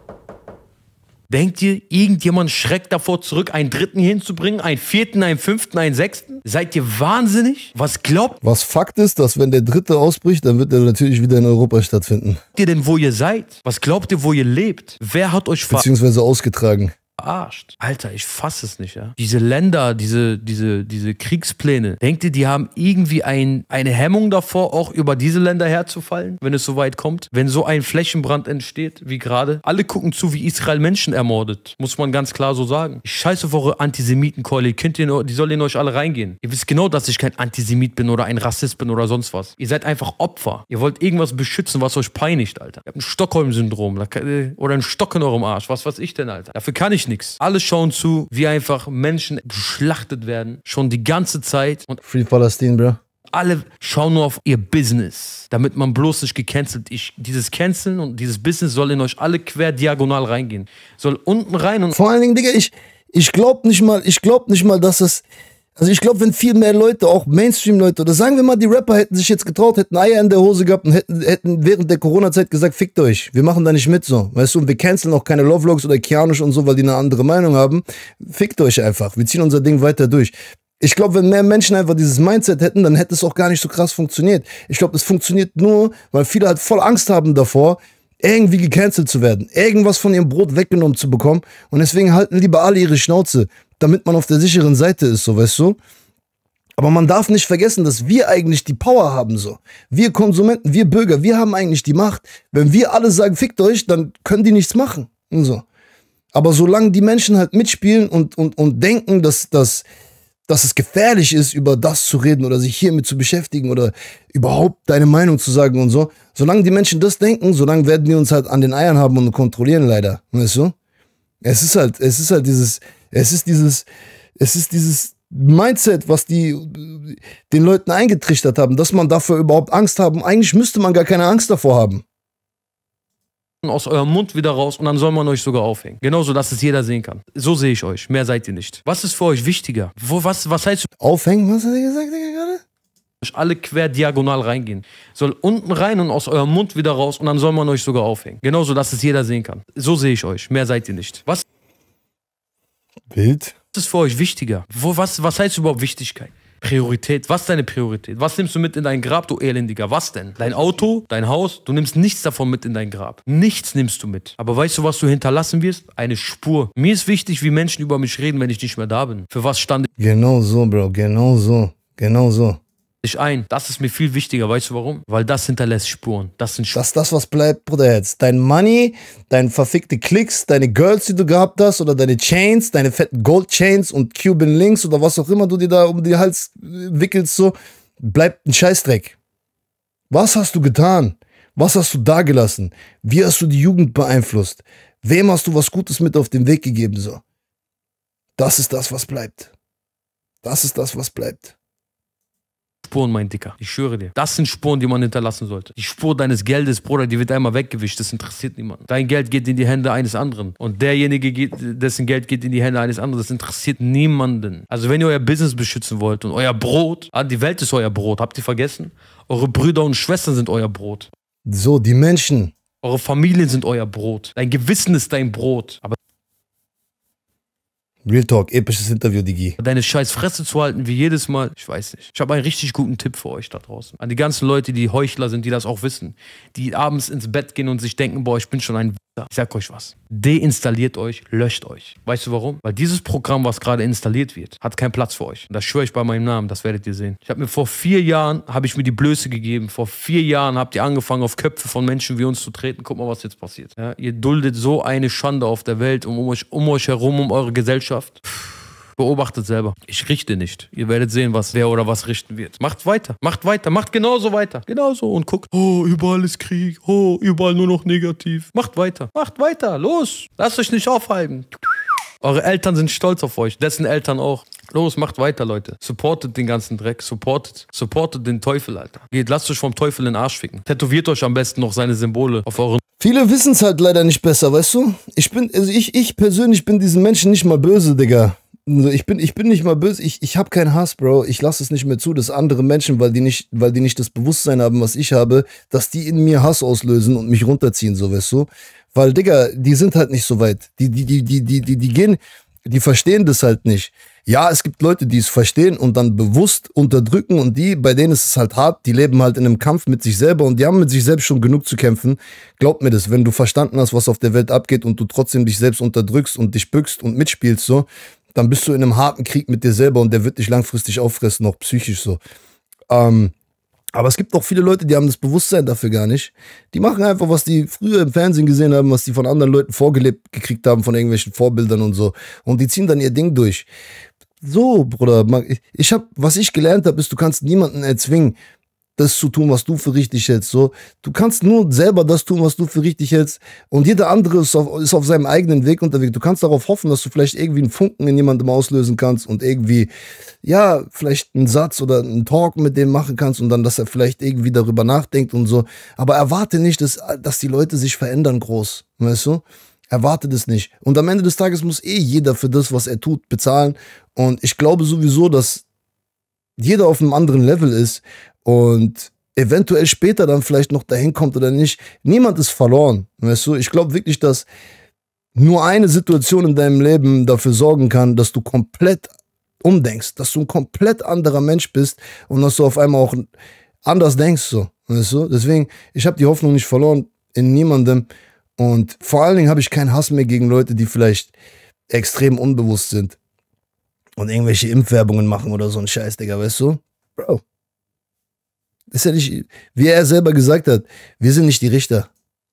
Denkt ihr, irgendjemand schreckt davor zurück, einen dritten hier hinzubringen, einen vierten, einen fünften, einen sechsten? Seid ihr wahnsinnig? Was glaubt? Was Fakt ist, dass wenn der dritte ausbricht, dann wird er natürlich wieder in Europa stattfinden. Glaubt ihr denn, wo ihr seid? Was glaubt ihr, wo ihr lebt? Wer hat euch ver... Beziehungsweise ausgetragen verarscht. Alter, ich fasse es nicht, ja. Diese Länder, diese, diese, diese Kriegspläne, denkt ihr, die haben irgendwie ein, eine Hemmung davor, auch über diese Länder herzufallen, wenn es so weit kommt? Wenn so ein Flächenbrand entsteht, wie gerade? Alle gucken zu, wie Israel Menschen ermordet. Muss man ganz klar so sagen. Ich scheiße auf eure Antisemitenkeule. Könnt ihr, die sollen in euch alle reingehen. Ihr wisst genau, dass ich kein Antisemit bin oder ein Rassist bin oder sonst was. Ihr seid einfach Opfer. Ihr wollt irgendwas beschützen, was euch peinigt, Alter. Ihr habt ein Stockholm-Syndrom äh, oder ein Stock in eurem Arsch. Was weiß ich denn, Alter? Dafür kann ich nichts. Alle schauen zu, wie einfach Menschen geschlachtet werden, schon die ganze Zeit. Und Free Palestine, bro alle schauen nur auf ihr Business, damit man bloß nicht gecancelt. Ich, dieses Canceln und dieses Business soll in euch alle quer diagonal reingehen. Soll unten rein und. Vor allen Dingen, Digga, ich, ich glaube nicht mal, ich glaube nicht mal, dass es also ich glaube, wenn viel mehr Leute, auch Mainstream-Leute, oder sagen wir mal, die Rapper hätten sich jetzt getraut, hätten Eier in der Hose gehabt und hätten, hätten während der Corona-Zeit gesagt, fickt euch, wir machen da nicht mit so. Weißt du, und wir canceln auch keine Lovelogs oder Kianisch und so, weil die eine andere Meinung haben. Fickt euch einfach, wir ziehen unser Ding weiter durch. Ich glaube, wenn mehr Menschen einfach dieses Mindset hätten, dann hätte es auch gar nicht so krass funktioniert. Ich glaube, es funktioniert nur, weil viele halt voll Angst haben davor, irgendwie gecancelt zu werden, irgendwas von ihrem Brot weggenommen zu bekommen. Und deswegen halten lieber alle ihre Schnauze damit man auf der sicheren Seite ist, so weißt du. Aber man darf nicht vergessen, dass wir eigentlich die Power haben, so. Wir Konsumenten, wir Bürger, wir haben eigentlich die Macht. Wenn wir alle sagen, fickt euch, dann können die nichts machen und so. Aber solange die Menschen halt mitspielen und, und, und denken, dass, dass, dass es gefährlich ist, über das zu reden oder sich hiermit zu beschäftigen oder überhaupt deine Meinung zu sagen und so. Solange die Menschen das denken, solange werden die uns halt an den Eiern haben und kontrollieren leider, weißt du? Es ist halt, es ist halt dieses, es ist dieses, es ist dieses Mindset, was die den Leuten eingetrichtert haben, dass man dafür überhaupt Angst haben. Eigentlich müsste man gar keine Angst davor haben. Aus eurem Mund wieder raus und dann soll man euch sogar aufhängen. Genauso, dass es jeder sehen kann. So sehe ich euch. Mehr seid ihr nicht. Was ist für euch wichtiger? Wo, was, was heißt. Aufhängen? Was hat er gesagt, Digga, gerade? alle quer diagonal reingehen. Soll unten rein und aus eurem Mund wieder raus und dann soll man euch sogar aufhängen. Genauso, dass es jeder sehen kann. So sehe ich euch. Mehr seid ihr nicht. Was? Wild. Was ist für euch wichtiger? Wo, was, was heißt überhaupt Wichtigkeit? Priorität. Was ist deine Priorität? Was nimmst du mit in dein Grab, du Elendiger? Was denn? Dein Auto, dein Haus? Du nimmst nichts davon mit in dein Grab. Nichts nimmst du mit. Aber weißt du, was du hinterlassen wirst? Eine Spur. Mir ist wichtig, wie Menschen über mich reden, wenn ich nicht mehr da bin. Für was stand ich? Genau so, Bro. Genau so. Genau so dich ein. Das ist mir viel wichtiger, weißt du warum? Weil das hinterlässt Spuren. Das sind Spuren. Das ist das, was bleibt, Bruder, jetzt. Dein Money, deine verfickte Klicks, deine Girls, die du gehabt hast, oder deine Chains, deine fetten Gold-Chains und Cuban Links oder was auch immer du dir da um den Hals äh, wickelst, so, bleibt ein Scheißdreck. Was hast du getan? Was hast du dagelassen? Wie hast du die Jugend beeinflusst? Wem hast du was Gutes mit auf den Weg gegeben, so? Das ist das, was bleibt. Das ist das, was bleibt. Spuren, mein Dicker. Ich schwöre dir. Das sind Spuren, die man hinterlassen sollte. Die Spur deines Geldes, Bruder, die wird einmal weggewischt. Das interessiert niemanden. Dein Geld geht in die Hände eines anderen. Und derjenige, geht, dessen Geld geht in die Hände eines anderen, das interessiert niemanden. Also wenn ihr euer Business beschützen wollt und euer Brot, ah, die Welt ist euer Brot, habt ihr vergessen? Eure Brüder und Schwestern sind euer Brot. So, die Menschen. Eure Familien sind euer Brot. Dein Gewissen ist dein Brot. Aber Real Talk, episches Interview, Digi. Deine scheiß Fresse zu halten, wie jedes Mal. Ich weiß nicht. Ich habe einen richtig guten Tipp für euch da draußen. An die ganzen Leute, die Heuchler sind, die das auch wissen. Die abends ins Bett gehen und sich denken, boah, ich bin schon ein ich sag euch was. Deinstalliert euch, löscht euch. Weißt du warum? Weil dieses Programm, was gerade installiert wird, hat keinen Platz für euch. Und das schwöre ich bei meinem Namen, das werdet ihr sehen. Ich habe mir vor vier Jahren, habe ich mir die Blöße gegeben. Vor vier Jahren habt ihr angefangen, auf Köpfe von Menschen wie uns zu treten. Guck mal, was jetzt passiert. Ja? Ihr duldet so eine Schande auf der Welt und um euch, um euch herum, um eure Gesellschaft. Puh Beobachtet selber. Ich richte nicht. Ihr werdet sehen, was wer oder was richten wird. Macht weiter. Macht weiter. Macht genauso weiter. Genauso. Und guckt. Oh, überall ist Krieg. Oh, überall nur noch negativ. Macht weiter. Macht weiter. Los. Lasst euch nicht aufhalten. Eure Eltern sind stolz auf euch. Dessen Eltern auch. Los, macht weiter, Leute. Supportet den ganzen Dreck. Supportet. Supportet den Teufel, Alter. Geht, lasst euch vom Teufel in den Arsch ficken. Tätowiert euch am besten noch seine Symbole auf euren. Viele wissen es halt leider nicht besser, weißt du? Ich bin, also ich, ich persönlich bin diesen Menschen nicht mal böse, Digga ich bin, ich bin nicht mal böse, ich, ich habe keinen Hass, Bro. Ich lasse es nicht mehr zu, dass andere Menschen, weil die, nicht, weil die nicht das Bewusstsein haben, was ich habe, dass die in mir Hass auslösen und mich runterziehen, so weißt du. Weil, Digga, die sind halt nicht so weit. Die, die, die, die, die, die, die gehen, die verstehen das halt nicht. Ja, es gibt Leute, die es verstehen und dann bewusst unterdrücken und die, bei denen ist es halt hart, die leben halt in einem Kampf mit sich selber und die haben mit sich selbst schon genug zu kämpfen. Glaub mir das, wenn du verstanden hast, was auf der Welt abgeht und du trotzdem dich selbst unterdrückst und dich bückst und mitspielst so, dann bist du in einem harten Krieg mit dir selber und der wird dich langfristig auffressen, auch psychisch so. Ähm, aber es gibt auch viele Leute, die haben das Bewusstsein dafür gar nicht. Die machen einfach, was die früher im Fernsehen gesehen haben, was die von anderen Leuten vorgelebt gekriegt haben, von irgendwelchen Vorbildern und so. Und die ziehen dann ihr Ding durch. So, Bruder, ich hab, was ich gelernt habe, ist, du kannst niemanden erzwingen das zu tun, was du für richtig hältst. So, du kannst nur selber das tun, was du für richtig hältst. Und jeder andere ist auf, ist auf seinem eigenen Weg unterwegs. Du kannst darauf hoffen, dass du vielleicht irgendwie einen Funken in jemandem auslösen kannst und irgendwie, ja, vielleicht einen Satz oder einen Talk mit dem machen kannst und dann, dass er vielleicht irgendwie darüber nachdenkt und so. Aber erwarte nicht, dass, dass die Leute sich verändern groß. Weißt du? Erwartet es nicht. Und am Ende des Tages muss eh jeder für das, was er tut, bezahlen. Und ich glaube sowieso, dass jeder auf einem anderen Level ist und eventuell später dann vielleicht noch dahin kommt oder nicht. Niemand ist verloren, weißt du? Ich glaube wirklich, dass nur eine Situation in deinem Leben dafür sorgen kann, dass du komplett umdenkst, dass du ein komplett anderer Mensch bist und dass du auf einmal auch anders denkst, so, weißt du? Deswegen, ich habe die Hoffnung nicht verloren in niemandem und vor allen Dingen habe ich keinen Hass mehr gegen Leute, die vielleicht extrem unbewusst sind und irgendwelche Impfwerbungen machen oder so ein Scheiß, Digga, weißt du? Bro, ist ja nicht, wie er selber gesagt hat, wir sind nicht die Richter.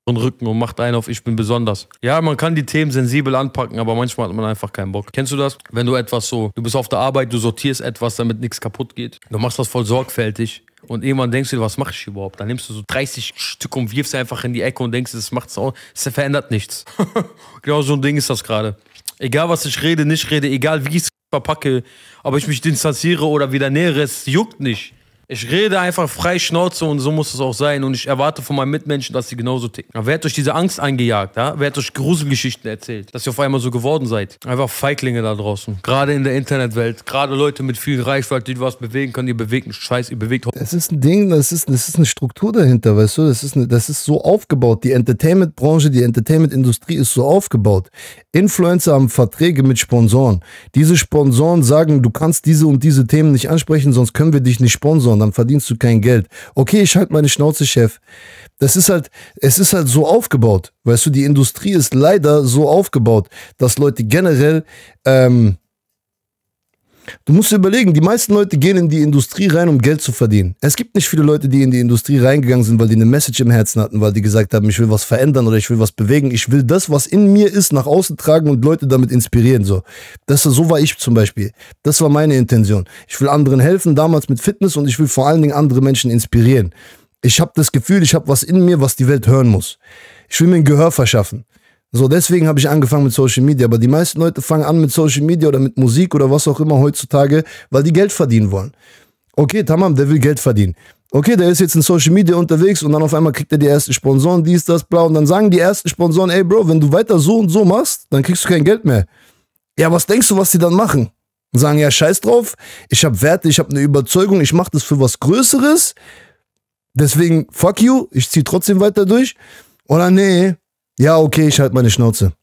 Und Rücken und macht einen auf, ich bin besonders. Ja, man kann die Themen sensibel anpacken, aber manchmal hat man einfach keinen Bock. Kennst du das? Wenn du etwas so, du bist auf der Arbeit, du sortierst etwas, damit nichts kaputt geht. Du machst das voll sorgfältig. Und irgendwann denkst du dir, was mache ich überhaupt? Dann nimmst du so 30 Stück und wirfst einfach in die Ecke und denkst, das macht's auch, das verändert nichts. <laughs> genau so ein Ding ist das gerade. Egal, was ich rede, nicht rede, egal wie ich es verpacke, ob ich mich distanziere oder wieder nähere, es juckt nicht. Ich rede einfach frei Schnauze und so muss es auch sein. Und ich erwarte von meinen Mitmenschen, dass sie genauso ticken. Aber wer hat euch diese Angst eingejagt? Ja? Wer hat euch Gruselgeschichten erzählt, dass ihr auf einmal so geworden seid? Einfach Feiglinge da draußen. Gerade in der Internetwelt. Gerade Leute mit viel Reichweite, die was bewegen können. Ihr bewegt einen Scheiß, ihr bewegt. Das ist ein Ding, das ist, das ist eine Struktur dahinter, weißt du? Das ist, eine, das ist so aufgebaut. Die Entertainment-Branche, die Entertainment-Industrie ist so aufgebaut. Influencer haben Verträge mit Sponsoren. Diese Sponsoren sagen, du kannst diese und diese Themen nicht ansprechen, sonst können wir dich nicht sponsoren und dann verdienst du kein Geld. Okay, ich halt meine Schnauze, Chef. Das ist halt, es ist halt so aufgebaut. Weißt du, die Industrie ist leider so aufgebaut, dass Leute generell ähm, Du musst dir überlegen, die meisten Leute gehen in die Industrie rein, um Geld zu verdienen. Es gibt nicht viele Leute, die in die Industrie reingegangen sind, weil die eine Message im Herzen hatten, weil die gesagt haben, ich will was verändern oder ich will was bewegen. Ich will das, was in mir ist, nach außen tragen und Leute damit inspirieren. So, das, so war ich zum Beispiel. Das war meine Intention. Ich will anderen helfen, damals mit Fitness und ich will vor allen Dingen andere Menschen inspirieren. Ich habe das Gefühl, ich habe was in mir, was die Welt hören muss. Ich will mir ein Gehör verschaffen. So, deswegen habe ich angefangen mit Social Media. Aber die meisten Leute fangen an mit Social Media oder mit Musik oder was auch immer heutzutage, weil die Geld verdienen wollen. Okay, Tamam, der will Geld verdienen. Okay, der ist jetzt in Social Media unterwegs und dann auf einmal kriegt er die ersten Sponsoren, dies, das, bla. Und dann sagen die ersten Sponsoren, ey Bro, wenn du weiter so und so machst, dann kriegst du kein Geld mehr. Ja, was denkst du, was die dann machen? Und sagen, ja, scheiß drauf, ich habe Werte, ich habe eine Überzeugung, ich mache das für was Größeres. Deswegen, fuck you, ich ziehe trotzdem weiter durch. Oder nee, ja, okay, ich halte meine Schnauze.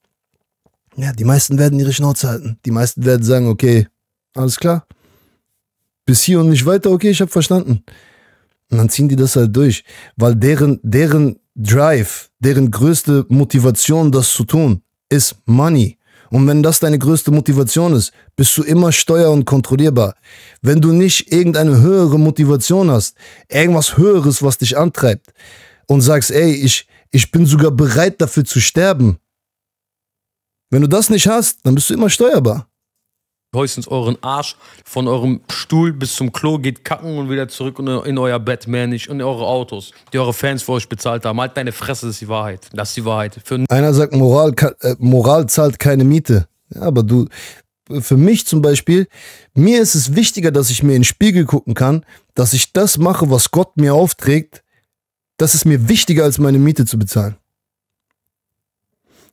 Ja, die meisten werden ihre Schnauze halten. Die meisten werden sagen, okay, alles klar. Bis hier und nicht weiter, okay, ich habe verstanden. Und dann ziehen die das halt durch, weil deren, deren Drive, deren größte Motivation, das zu tun, ist Money. Und wenn das deine größte Motivation ist, bist du immer steuer- und kontrollierbar. Wenn du nicht irgendeine höhere Motivation hast, irgendwas Höheres, was dich antreibt und sagst, ey, ich, ich bin sogar bereit dafür zu sterben. Wenn du das nicht hast, dann bist du immer steuerbar. Häusens euren Arsch von eurem Stuhl bis zum Klo, geht kacken und wieder zurück in, in euer Bett, mehr nicht, in eure Autos, die eure Fans für euch bezahlt haben. Halt deine Fresse, das ist die Wahrheit. Das ist die Wahrheit. Für Einer sagt, Moral, äh, Moral zahlt keine Miete. Ja, aber du, für mich zum Beispiel, mir ist es wichtiger, dass ich mir in den Spiegel gucken kann, dass ich das mache, was Gott mir aufträgt, das ist mir wichtiger als meine Miete zu bezahlen.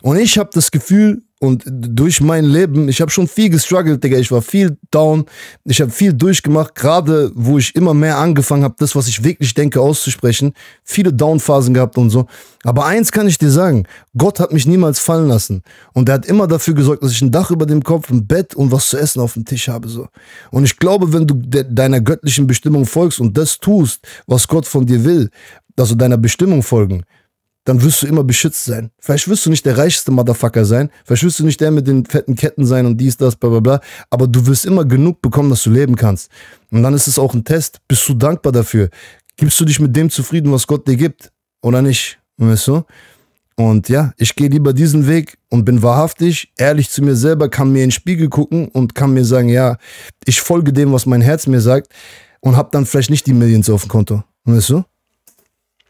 Und ich habe das Gefühl, und durch mein Leben, ich habe schon viel gestruggelt, Digga. Ich war viel down. Ich habe viel durchgemacht, gerade wo ich immer mehr angefangen habe, das, was ich wirklich denke, auszusprechen. Viele Down-Phasen gehabt und so. Aber eins kann ich dir sagen: Gott hat mich niemals fallen lassen. Und er hat immer dafür gesorgt, dass ich ein Dach über dem Kopf, ein Bett und was zu essen auf dem Tisch habe. So. Und ich glaube, wenn du de deiner göttlichen Bestimmung folgst und das tust, was Gott von dir will, also deiner Bestimmung folgen, dann wirst du immer beschützt sein. Vielleicht wirst du nicht der reichste Motherfucker sein, vielleicht wirst du nicht der mit den fetten Ketten sein und dies, das, bla bla bla, aber du wirst immer genug bekommen, dass du leben kannst. Und dann ist es auch ein Test. Bist du dankbar dafür? Gibst du dich mit dem zufrieden, was Gott dir gibt? Oder nicht? Weißt du? Und ja, ich gehe lieber diesen Weg und bin wahrhaftig, ehrlich zu mir selber, kann mir in den Spiegel gucken und kann mir sagen, ja, ich folge dem, was mein Herz mir sagt und habe dann vielleicht nicht die Millions auf dem Konto. Weißt du?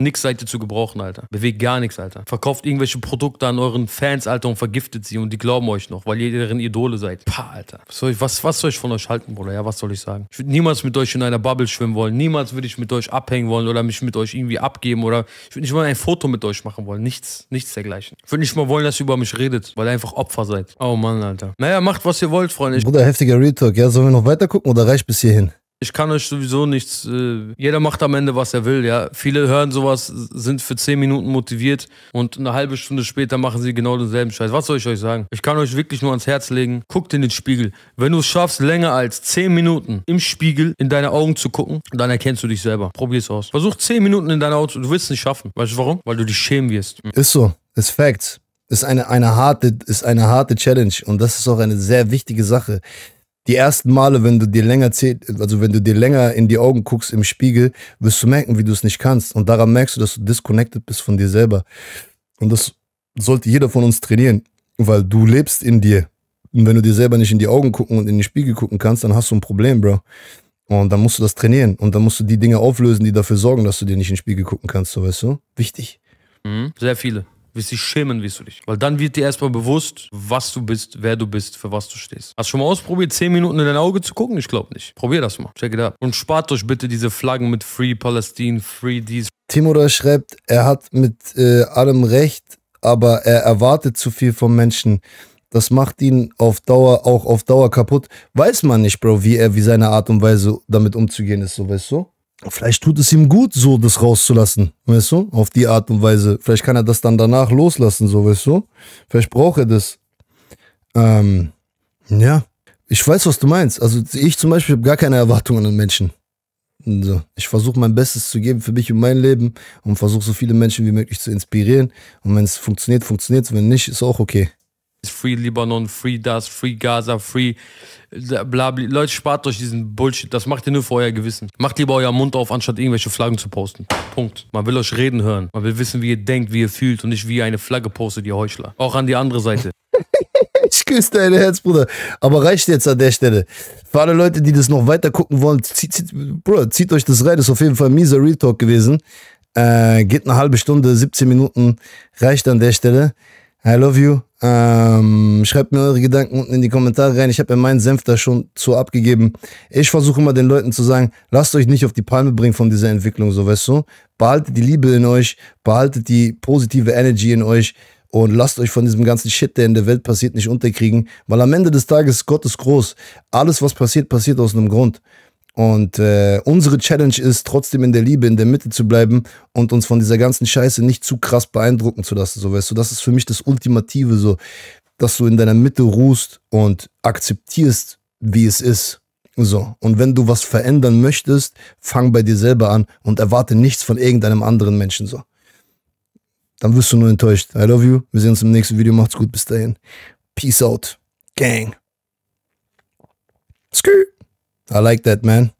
Nix seid ihr zu gebrauchen, Alter. Bewegt gar nichts, Alter. Verkauft irgendwelche Produkte an euren Fans, Alter, und vergiftet sie und die glauben euch noch, weil ihr deren Idole seid. Pah, Alter. Was soll, ich, was, was soll ich von euch halten, Bruder? Ja, was soll ich sagen? Ich würde niemals mit euch in einer Bubble schwimmen wollen. Niemals würde ich mit euch abhängen wollen oder mich mit euch irgendwie abgeben oder ich würde nicht mal ein Foto mit euch machen wollen. Nichts, nichts dergleichen. Ich würde nicht mal wollen, dass ihr über mich redet, weil ihr einfach Opfer seid. Oh Mann, Alter. Naja, macht, was ihr wollt, Freunde. Bruder, heftiger Real Talk. Ja, sollen wir noch weiter gucken oder reicht bis hierhin? ich kann euch sowieso nichts. Äh, jeder macht am Ende, was er will, ja. Viele hören sowas, sind für zehn Minuten motiviert und eine halbe Stunde später machen sie genau denselben Scheiß. Was soll ich euch sagen? Ich kann euch wirklich nur ans Herz legen, guckt in den Spiegel. Wenn du es schaffst, länger als zehn Minuten im Spiegel in deine Augen zu gucken, dann erkennst du dich selber. Probier's aus. Versuch zehn Minuten in deine Augen zu. Du wirst es nicht schaffen. Weißt du warum? Weil du dich schämen wirst. Ist so. Ist Facts. Ist eine, eine harte, ist eine harte Challenge und das ist auch eine sehr wichtige Sache die ersten Male, wenn du dir länger zählt, also wenn du dir länger in die Augen guckst im Spiegel, wirst du merken, wie du es nicht kannst. Und daran merkst du, dass du disconnected bist von dir selber. Und das sollte jeder von uns trainieren, weil du lebst in dir. Und wenn du dir selber nicht in die Augen gucken und in den Spiegel gucken kannst, dann hast du ein Problem, Bro. Und dann musst du das trainieren. Und dann musst du die Dinge auflösen, die dafür sorgen, dass du dir nicht in den Spiegel gucken kannst, so weißt du? Wichtig. Mhm, sehr viele wirst dich schämen, wirst du dich. Weil dann wird dir erstmal bewusst, was du bist, wer du bist, für was du stehst. Hast du schon mal ausprobiert, 10 Minuten in dein Auge zu gucken? Ich glaube nicht. Probier das mal. Check it out. Und spart euch bitte diese Flaggen mit Free Palestine, Free dies. Timur schreibt, er hat mit äh, allem recht, aber er erwartet zu viel vom Menschen. Das macht ihn auf Dauer auch auf Dauer kaputt. Weiß man nicht, Bro, wie er, wie seine Art und Weise damit umzugehen ist, so weißt du? vielleicht tut es ihm gut, so das rauszulassen, weißt du, auf die Art und Weise. Vielleicht kann er das dann danach loslassen, so, weißt du. Vielleicht braucht er das. Ähm, ja, ich weiß, was du meinst. Also ich zum Beispiel habe gar keine Erwartungen an Menschen. So. Ich versuche mein Bestes zu geben für mich und mein Leben und versuche so viele Menschen wie möglich zu inspirieren. Und wenn es funktioniert, funktioniert es. Wenn nicht, ist auch okay. Free Libanon, Free das, Free Gaza, Free bla, bla Leute, spart euch diesen Bullshit. Das macht ihr nur für euer Gewissen. Macht lieber euer Mund auf, anstatt irgendwelche Flaggen zu posten. Punkt. Man will euch reden hören. Man will wissen, wie ihr denkt, wie ihr fühlt und nicht wie ihr eine Flagge postet, ihr Heuchler. Auch an die andere Seite. <laughs> ich küsse dein Herz, Bruder. Aber reicht jetzt an der Stelle. Für alle Leute, die das noch weiter gucken wollen, zieht, zieht, Bruder, zieht euch das rein. Das ist auf jeden Fall ein mieser Real Talk gewesen. Äh, geht eine halbe Stunde, 17 Minuten. Reicht an der Stelle. I love you. Ähm, schreibt mir eure Gedanken unten in die Kommentare rein. Ich habe ja meinen Senf da schon zu abgegeben. Ich versuche immer den Leuten zu sagen, lasst euch nicht auf die Palme bringen von dieser Entwicklung, so weißt du. Behaltet die Liebe in euch, behaltet die positive Energy in euch und lasst euch von diesem ganzen Shit, der in der Welt passiert, nicht unterkriegen, weil am Ende des Tages Gott ist groß. Alles, was passiert, passiert aus einem Grund. Und äh, unsere Challenge ist, trotzdem in der Liebe, in der Mitte zu bleiben und uns von dieser ganzen Scheiße nicht zu krass beeindrucken zu lassen. So, weißt du, das ist für mich das Ultimative, so, dass du in deiner Mitte ruhst und akzeptierst, wie es ist. So, und wenn du was verändern möchtest, fang bei dir selber an und erwarte nichts von irgendeinem anderen Menschen so. Dann wirst du nur enttäuscht. I love you. Wir sehen uns im nächsten Video. Macht's gut. Bis dahin. Peace out. Gang. Skü. I like that, man.